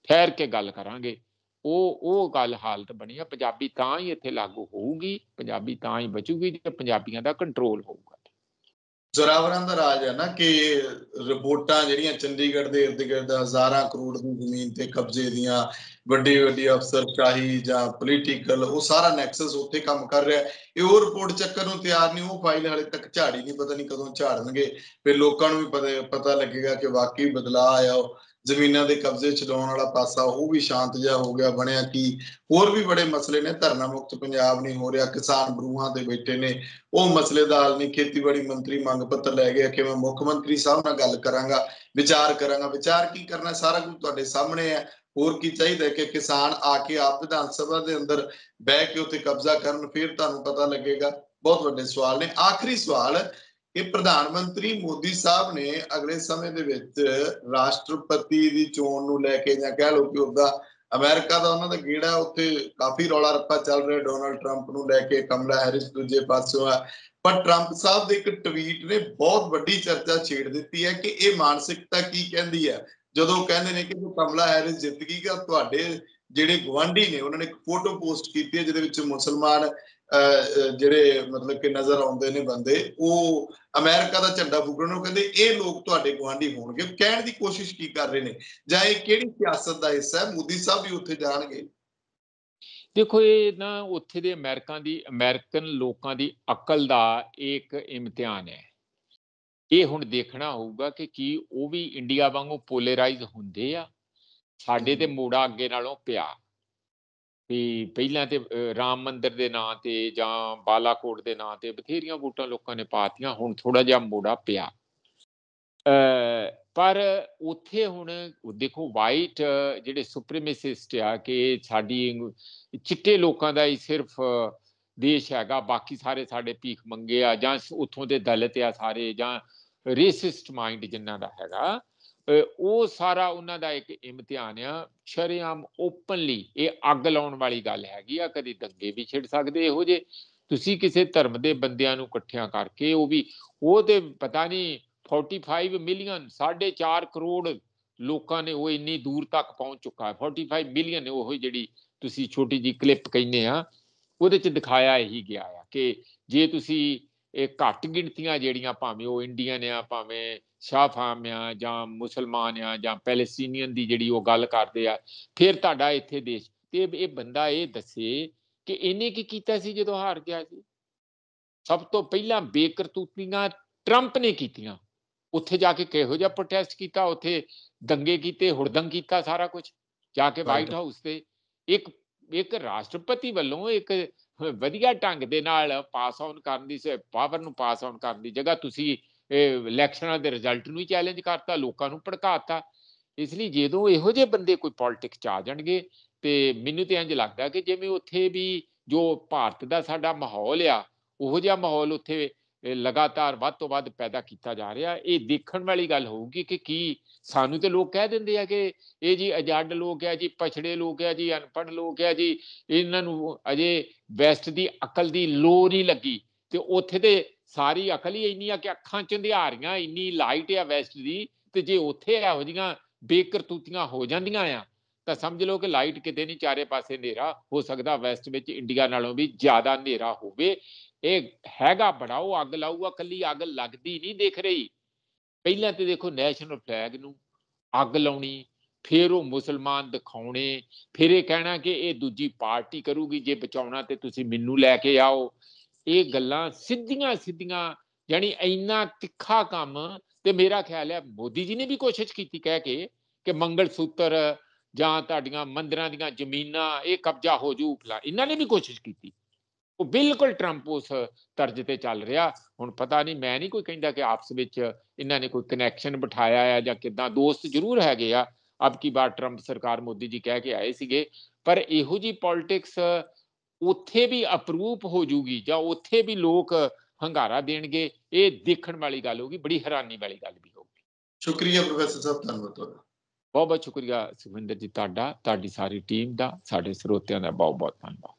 ਠਹਿਰ ਕੇ ਗੱਲ ਕਰਾਂਗੇ ਉਹ ਉਹ ਗੱਲ ਹਾਲਤ ਬਣੀ ਆ ਪੰਜਾਬੀ ਤਾਂ ਹੀ ਇੱਥੇ ਲਾਗੂ ਹੋਊਗੀ ਪੰਜਾਬੀ ਤਾਂ ਹੀ ਬਚੂਗੀ ਜੇ ਪੰਜਾਬੀਆਂ ਦਾ ਕੰਟਰੋਲ ਹੋਊਗਾ ਜ਼ੋਰਾਵਰਾਂ ਦਾ ਰਾਜ ਹੈ ਨਾ ਕਿ ਰਿਪੋਰਟਾਂ ਜਿਹੜੀਆਂ ਚੰਡੀਗੜ੍ਹ ਦੇ ਇਰਦ ਗਿਰਦ ਹਜ਼ਾਰਾਂ ਕਰੋੜ ਦੀ ਜ਼ਮੀਨ ਤੇ ਕਬਜ਼ੇ ਦੀਆਂ ਵੱਡੇ ਵੱਡੇ ਅਫਸਰ ਚਾਹੀ ਜਾਂ ਪੋਲੀਟੀਕਲ ਉਹ ਸਾਰਾ ਨੈਕਸਸ ਉੱਥੇ ਕੰਮ ਕਰ ਰਿਹਾ ਇਹ ਉਹ ਰਿਪੋਰਟ ਚੱਕਰ ਨੂੰ ਤਿਆਰ ਨਹੀਂ ਉਹ ਫਾਈਲ ਹਲੇ ਤੱਕ ਝਾੜੀ ਨਹੀਂ ਪਤਾ ਨਹੀਂ ਕਦੋਂ ਝਾੜਨਗੇ ਫਿਰ ਲੋਕਾਂ ਨੂੰ ਵੀ ਪਤਾ ਲੱਗੇਗਾ ਕਿ ਵਾਕਈ ਬਦਲਾਅ ਆਇਆ ਜ਼ਮੀਨਾਂ ਦੇ ਕਬਜ਼ੇ ਛਡਾਉਣ ਵਾਲਾ ਪਾਸਾ ਉਹ ਵੀ ਸ਼ਾਂਤ ਜਿਹਾ ਹੋ ਗਿਆ ਬਣਿਆ ਕਿ ਹੋਰ ਵੀ ਬੜੇ ਮਸਲੇ ਨੇ ਧਰਨਾ ਮੁਕਤ ਪੰਜਾਬ ਨਹੀਂ ਹੋ ਰਿਹਾ ਕਿਸਾਨ ਬਰੂਹਾਂ ਤੇ ਬੈਠੇ ਨੇ ਉਹ ਮਸਲੇ ਦਾ ਹੱਲ ਨਹੀਂ ਖੇਤੀਬਾੜੀ ਮੰਤਰੀ ਮੰਗ ਪੱਤਰ ਲੈ ਗਿਆ ਕਿ ਮੈਂ ਮੁੱਖ ਮੰਤਰੀ ਸਾਹਿਬ ਨਾਲ ਗੱਲ ਕਰਾਂਗਾ ਵਿਚਾਰ ਕਰਾਂਗਾ ਵਿਚਾਰ ਕੀ ਕਰਨਾ ਸਾਰਾ ਕੁਝ ਤੁਹਾਡੇ ਸਾਹਮਣੇ ਹੈ ਹੋਰ ਕੀ ਚਾਹੀਦਾ ਕਿ ਕਿਸਾਨ ਆ ਕੇ ਆਪ ਵਿਧਾਨ ਸਭਾ ਦੇ ਅੰਦਰ ਬਹਿ ਕੇ ਉੱਥੇ ਕਬਜ਼ਾ ਕਰਨ ਫਿਰ ਤੁਹਾਨੂੰ ਪਤਾ ਲੱਗੇਗਾ ਬਹੁਤ ਵੱਡੇ ਸਵਾਲ ਨੇ ਆਖਰੀ ਸਵਾਲ ਇਹ ਪ੍ਰਧਾਨ ਮੰਤਰੀ ਮੋਦੀ ਸਾਹਿਬ ਨੇ ਅਗਲੇ ਸਮੇਂ ਦੇ ਵਿੱਚ ਰਾਸ਼ਟਰਪਤੀ ਦੀ ਚੋਣ ਨੂੰ ਲੈ ਕੇ ਜਾਂ ਕਹਿ ਲਓ ਕਿ ਉਹਦਾ ਅਮਰੀਕਾ ਦਾ ਉਹਨਾਂ ਦਾ ਗੇੜਾ ਉੱਥੇ ਕਾਫੀ ਰੌਲਾ ਰੱਪਾ ਚੱਲ ਰਿਹਾ ਡੋਨਲਡ ਟਰੰਪ ਨੂੰ ਲੈ ਕੇ ਕਮਲਾ ਹੈਰਿਸ ਦੂਜੇ ਪਾਸੋਂ ਆ ਪਰ ਟਰੰਪ ਸਾਹਿਬ ਦੇ ਇੱਕ ਟਵੀਟ ਨੇ ਬਹੁਤ ਵੱਡੀ ਚਰਚਾ ਛੇੜ ਦਿੱਤੀ ਹੈ ਕਿ ਇਹ ਮਾਨਸਿਕਤਾ ਕੀ ਕਹਿੰਦੀ ਹੈ ਜਦੋਂ ਕਹਿੰਦੇ ਨੇ ਕਿ ਜੋ ਕਮਲਾ ਹੈਰਿਸ ਜਿੱਤ ਗਈ ਕਿ ਤੁਹਾਡੇ ਜਿਹੜੇ ਗਵਾਂਢੀ ਨੇ ਉਹਨਾਂ ਨੇ ਇੱਕ ਫੋਟੋ ਪੋਸਟ ਕੀਤੀ ਹੈ ਜਿਹਦੇ ਵਿੱਚ ਮੁਸਲਮਾਨ ਜਿਹੜੇ ਮਤਲਬ ਕਿ ਨਜ਼ਰ ਆਉਂਦੇ ਨੇ ਬੰਦੇ ਉਹ ਅਮਰੀਕਾ ਦਾ ਝੰਡਾ ਫੂਕਣ ਨੂੰ ਕਹਿੰਦੇ ਇਹ ਲੋਕ ਤੁਹਾਡੇ ਗਵਾਂਢੀ ਹੋਣਗੇ ਕਹਿਣ ਦੀ ਕੋਸ਼ਿਸ਼ ਕੀ ਕਰ ਰਹੇ ਨੇ ਜਾਂ ਇਹ ਕਿਹੜੀ ਸਿਆਸਤ ਦਾ ਹਿੱਸਾ ਹੈ ਮੋਦੀ ਸਾਹਿਬ ਵੀ ਉੱਥੇ ਜਾਣਗੇ ਦੇਖੋ ਇਹ ਨਾ ਉੱਥੇ ਦੇ ਅਮਰੀਕਾ ਦੀ ਅਮਰੀਕਨ ਲੋਕਾਂ ਦੀ ਅਕਲ ਦਾ ਇੱਕ ਇਮਤਿਹਾਨ ਹੈ ਇਹ ਹੁਣ ਦੇਖਣਾ ਹੋਊਗਾ ਕਿ ਕੀ ਉਹ ਵੀ ਇੰਡੀਆ ਵਾਂਗੂ ਪੋਲਰਾਈਜ਼ ਹੁੰਦੇ ਆ ਸਾਡੇ ਤੇ ਮੋੜਾ ਅੱਗੇ ਨਾਲੋਂ ਪਿਆ ਵੀ ਪਹਿਲਾਂ ਤੇ ਰਾਮ ਮੰਦਿਰ ਦੇ ਨਾਂ ਤੇ ਜਾਂ ਬਾਲਾਕੋਟ ਦੇ ਨਾਂ ਤੇ ਬਥੇਰੀਆਂ ਵੋਟਾਂ ਲੋਕਾਂ ਨੇ ਪਾਤੀਆਂ ਹੁਣ ਥੋੜਾ ਜਿਹਾ ਮੋੜਾ ਪਿਆ ਪਰ ਉੱਥੇ ਹੁਣ ਦੇਖੋ ਵਾਈਟ ਜਿਹੜੇ ਸੁਪਰੀਮੇਸਿਸਟ ਆ ਕਿ ਸਾਡੀ ਚਿੱਟੇ ਲੋਕਾਂ ਦਾ ਹੀ ਸਿਰਫ ਦੇਸ਼ ਹੈਗਾ ਬਾਕੀ ਸਾਰੇ ਸਾਡੇ ਭੀਖ ਮੰਗੇ ਆ ਜਾਂ ਉੱਥੋਂ ਦੇ ਦਲਿਤ ਆ ਸਾਰੇ ਜਾਂ ਰੇਸਿਸਟ ਮਾਈਂਡ ਜਿੰਨਾਂ ਦਾ ਹੈਗਾ ਉਹ ਸਾਰਾ ਉਹਨਾਂ ਦਾ ਇੱਕ ਇਮਤਿਹਾਨ ਆ ਸ਼ਰਿਆਮ ਓਪਨਲੀ ਇਹ ਅੱਗ ਲਾਉਣ ਵਾਲੀ ਗੱਲ ਹੈਗੀ ਆ ਕਦੀ ਦੰਗੇ ਵੀ ਛਿੜ ਸਕਦੇ ਇਹੋ ਜੇ ਤੁਸੀਂ ਕਿਸੇ ਧਰਮ ਦੇ ਬੰਦਿਆਂ ਨੂੰ ਇਕੱਠਿਆਂ ਕਰਕੇ ਉਹ ਵੀ ਉਹ ਤੇ ਪਤਾ ਨਹੀਂ 45 ਮਿਲੀਅਨ 4.5 ਕਰੋੜ ਲੋਕਾਂ ਨੇ ਉਹ ਇੰਨੀ ਦੂਰ ਤੱਕ ਪਹੁੰਚ ਚੁੱਕਾ ਹੈ 45 ਮਿਲੀਅਨ ਉਹ ਜਿਹੜੀ ਤੁਸੀਂ ਛੋਟੀ ਜੀ ਕਲਿੱਪ ਕਹਿੰਦੇ ਆ ਉਹਦੇ ਚ ਦਿਖਾਇਆ ਇਹੀ ਗਿਆ ਆ ਕਿ ਜੇ ਤੁਸੀਂ ਇਹ ਘੱਟ ਗਿਣਤੀਆਂ ਜਿਹੜੀਆਂ ਭਾਵੇਂ ਉਹ ਇੰਡੀਅਨ ਆ ਭਾਵੇਂ ਸ਼ਾਫਾਮਿਆਂ ਜਾਂ ਮੁਸਲਮਾਨ ਆ ਜਾਂ ਪੈਲੇਸਟੀਨੀਅਨ ਦੀ ਜਿਹੜੀ ਉਹ ਗੱਲ ਕਰਦੇ ਆ ਫਿਰ ਤੁਹਾਡਾ ਇੱਥੇ ਦੇਸ਼ ਤੇ ਇਹ ਬੰਦਾ ਇਹ ਦੱਸੇ ਕਿ ਇਹਨੇ ਕੀ ਕੀਤਾ ਸੀ ਜਦੋਂ ਹਾਰ ਗਿਆ ਸੀ ਸਭ ਤੋਂ ਪਹਿਲਾਂ ਬੇਕਰਤੂਤੀਆਂ 트럼ਪ ਨੇ ਕੀਤੀਆਂ ਉੱਥੇ ਜਾ ਕੇ ਕਿਹੋ ਜਿਹਾ ਪ੍ਰੋਟੈਸਟ ਕੀਤਾ ਉੱਥੇ ਦੰਗੇ ਕੀਤੇ ਹੁੜਦੰਗ ਕੀਤਾ ਸਾਰਾ ਕੁਝ ਜਾ ਕੇ ਵਾਈਟ ਹਾਊਸ ਤੇ ਇੱਕ ਇੱਕ ਰਾਸ਼ਟਰਪਤੀ ਵੱਲੋਂ ਇੱਕ ਵਧੀਆ ਢੰਗ ਦੇ ਨਾਲ ਪਾਸ ਆਨ ਕਰਨ ਦੀ ਸੇ ਪਾਵਰ ਨੂੰ ਪਾਸ ਆਨ ਕਰਨ ਦੀ ਜਗ੍ਹਾ ਤੁਸੀਂ ਇਲੈਕਸ਼ਨਾਂ ਦੇ ਰਿਜ਼ਲਟ ਨੂੰ ਹੀ ਚੈਲੰਜ ਕਰਤਾ ਲੋਕਾਂ ਨੂੰ ਭੜਕਾਤਾ ਇਸ ਲਈ ਜਦੋਂ ਇਹੋ ਜਿਹੇ ਬੰਦੇ ਕੋਈ ਪੋਲਿਟਿਕਸ ਚ ਆ ਜਾਣਗੇ ਤੇ ਮੈਨੂੰ ਤੇ ਇੰਜ ਲੱਗਦਾ ਕਿ ਜਿਵੇਂ ਉੱਥੇ ਵੀ ਜੋ ਭਾਰਤ ਦਾ ਸਾਡਾ ਮਾਹੌਲ ਆ ਉਹੋ ਜਿਹਾ ਮਾਹੌਲ ਉੱਥੇ ਲਗਾਤਾਰ ਵੱਧ ਤੋਂ ਵੱਧ ਪੈਦਾ ਕੀਤਾ ਜਾ ਰਿਹਾ ਇਹ ਦੇਖਣ ਵਾਲੀ ਗੱਲ ਹੋਊਗੀ ਕਿ ਕੀ ਸਾਨੂੰ ਤੇ ਲੋਕ ਕਹਿ ਦਿੰਦੇ ਆ ਕਿ ਇਹ ਜੀ ਅਜੱਡ ਲੋਕ ਆ ਜੀ ਪਛੜੇ ਲੋਕ ਆ ਜੀ ਅਨਪੜ੍ਹ ਲੋਕ ਆ ਜੀ ਇਹਨਾਂ ਨੂੰ ਅਜੇ ਵੈਸਟ ਦੀ ਅਕਲ ਦੀ ਲੋ ਨਹੀਂ ਲੱਗੀ ਤੇ ਉੱਥੇ ਦੇ ਸਾਰੀ ਅਕਲ ਹੀ ਇੰਨੀ ਆ ਕਿ ਅੱਖਾਂ ਚ ਅੰਧਿਆਰੀਆਂ ਇੰਨੀ ਲਾਈਟ ਆ ਵੈਸਟ ਦੀ ਤੇ ਜੇ ਉੱਥੇ ਇਹੋ ਜੀਆਂ ਬੇਕਰਤੂਤੀਆਂ ਹੋ ਜਾਂਦੀਆਂ ਆ ਤਾਂ ਸਮਝ ਲਓ ਕਿ ਲਾਈਟ ਕਿਤੇ ਨਹੀਂ ਚਾਰੇ ਪਾਸੇ ਹਨੇਰਾ ਹੋ ਸਕਦਾ ਵੈਸਟ ਵਿੱਚ ਇੰਡੀਆ ਨਾਲੋਂ ਵੀ ਜ਼ਿਆਦਾ ਹਨੇਰਾ ਹੋਵੇ ਇਹ ਹੈਗਾ ਬੜਾ ਉਹ ਅੱਗ ਲਾਊਗਾ ਕੱਲੀ ਅੱਗ ਲੱਗਦੀ ਨਹੀਂ ਦਿਖ ਰਹੀ ਪਹਿਲਾਂ ਤੇ ਦੇਖੋ ਨੈਸ਼ਨਲ ਫਲੈਗ ਨੂੰ ਅੱਗ ਲਾਉਣੀ ਫਿਰ ਉਹ ਮੁਸਲਮਾਨ ਦਿਖਾਉਣੇ ਫਿਰ ਇਹ ਕਹਿਣਾ ਕਿ ਇਹ ਦੂਜੀ ਪਾਰਟੀ ਕਰੂਗੀ ਜੇ ਬਚਾਉਣਾ ਤੇ ਤੁਸੀਂ ਮੈਨੂੰ ਲੈ ਕੇ ਆਓ ਇਹ ਗੱਲਾਂ ਸਿੱਧੀਆਂ ਸਿੱਧੀਆਂ ਯਾਨੀ ਇੰਨਾ ਤਿੱਖਾ ਕੰਮ ਤੇ ਮੇਰਾ ਖਿਆਲ ਹੈ ਮੋਦੀ ਜੀ ਨੇ ਵੀ ਕੋਸ਼ਿਸ਼ ਕੀਤੀ ਕਹਿ ਕੇ ਕਿ ਮੰਗਲ ਸੂਤਰ ਜਾਂ ਤੁਹਾਡੀਆਂ ਮੰਦਰਾਂ ਦੀਆਂ ਜ਼ਮੀਨਾਂ ਇਹ ਕਬਜ਼ਾ ਹੋ ਜੂ ਫਲਾ ਇਹਨਾਂ ਨੇ ਵੀ ਕੋਸ਼ਿਸ਼ ਕੀਤੀ ਉਹ ਬਿਲਕੁਲ ਟਰੰਪ ਉਸ ਤਰਜ ਤੇ ਚੱਲ ਰਿਹਾ ਹੁਣ ਪਤਾ ਨਹੀਂ ਮੈਂ ਨਹੀਂ ਕੋਈ ਕਹਿੰਦਾ ਕਿ ਆਪਸ ਵਿੱਚ ਇਹਨਾਂ ਨੇ ਕੋਈ ਕਨੈਕਸ਼ਨ ਬਿਠਾਇਆ ਆ ਜਾਂ ਕਿਦਾਂ ਦੋਸਤ ਜ਼ਰੂਰ ਹੈਗੇ ਆ ਅਬ ਕੀ ਬਾਰ ਟਰੰਪ ਸਰਕਾਰ ਮੋਦੀ ਜੀ ਕਹਿ ਕੇ ਆਏ ਸੀਗੇ ਪਰ ਇਹੋ ਜੀ ਪੋਲਿਟਿਕਸ ਉੱਥੇ ਵੀ ਅਪਰੂਪ ਹੋ ਜੂਗੀ ਜਾਂ ਉੱਥੇ ਵੀ ਲੋਕ ਹੰਗਾਰਾ ਦੇਣਗੇ ਇਹ ਦੇਖਣ ਵਾਲੀ ਗੱਲ ਹੋਗੀ ਬੜੀ ਹੈਰਾਨੀ ਵਾਲੀ ਗੱਲ ਵੀ ਹੋਗੀ ਸ਼ੁਕਰੀਆ ਪ੍ਰੋਫੈਸਰ ਸਾਹਿਬ ਧੰਨਵਾਦ ਤੁਹਾਡਾ ਬਹੁਤ ਬਹੁਤ ਸ਼ੁਕਰੀਆ ਸੁਖਵਿੰਦਰ ਜੀ ਤੁਹਾਡਾ ਤੁਹਾਡੀ ਸਾਰੀ ਟੀਮ ਦਾ ਸਾਡੇ ਸਰੋਤਿਆਂ ਦਾ ਬਹੁਤ ਬਹੁਤ ਧੰਨਵਾਦ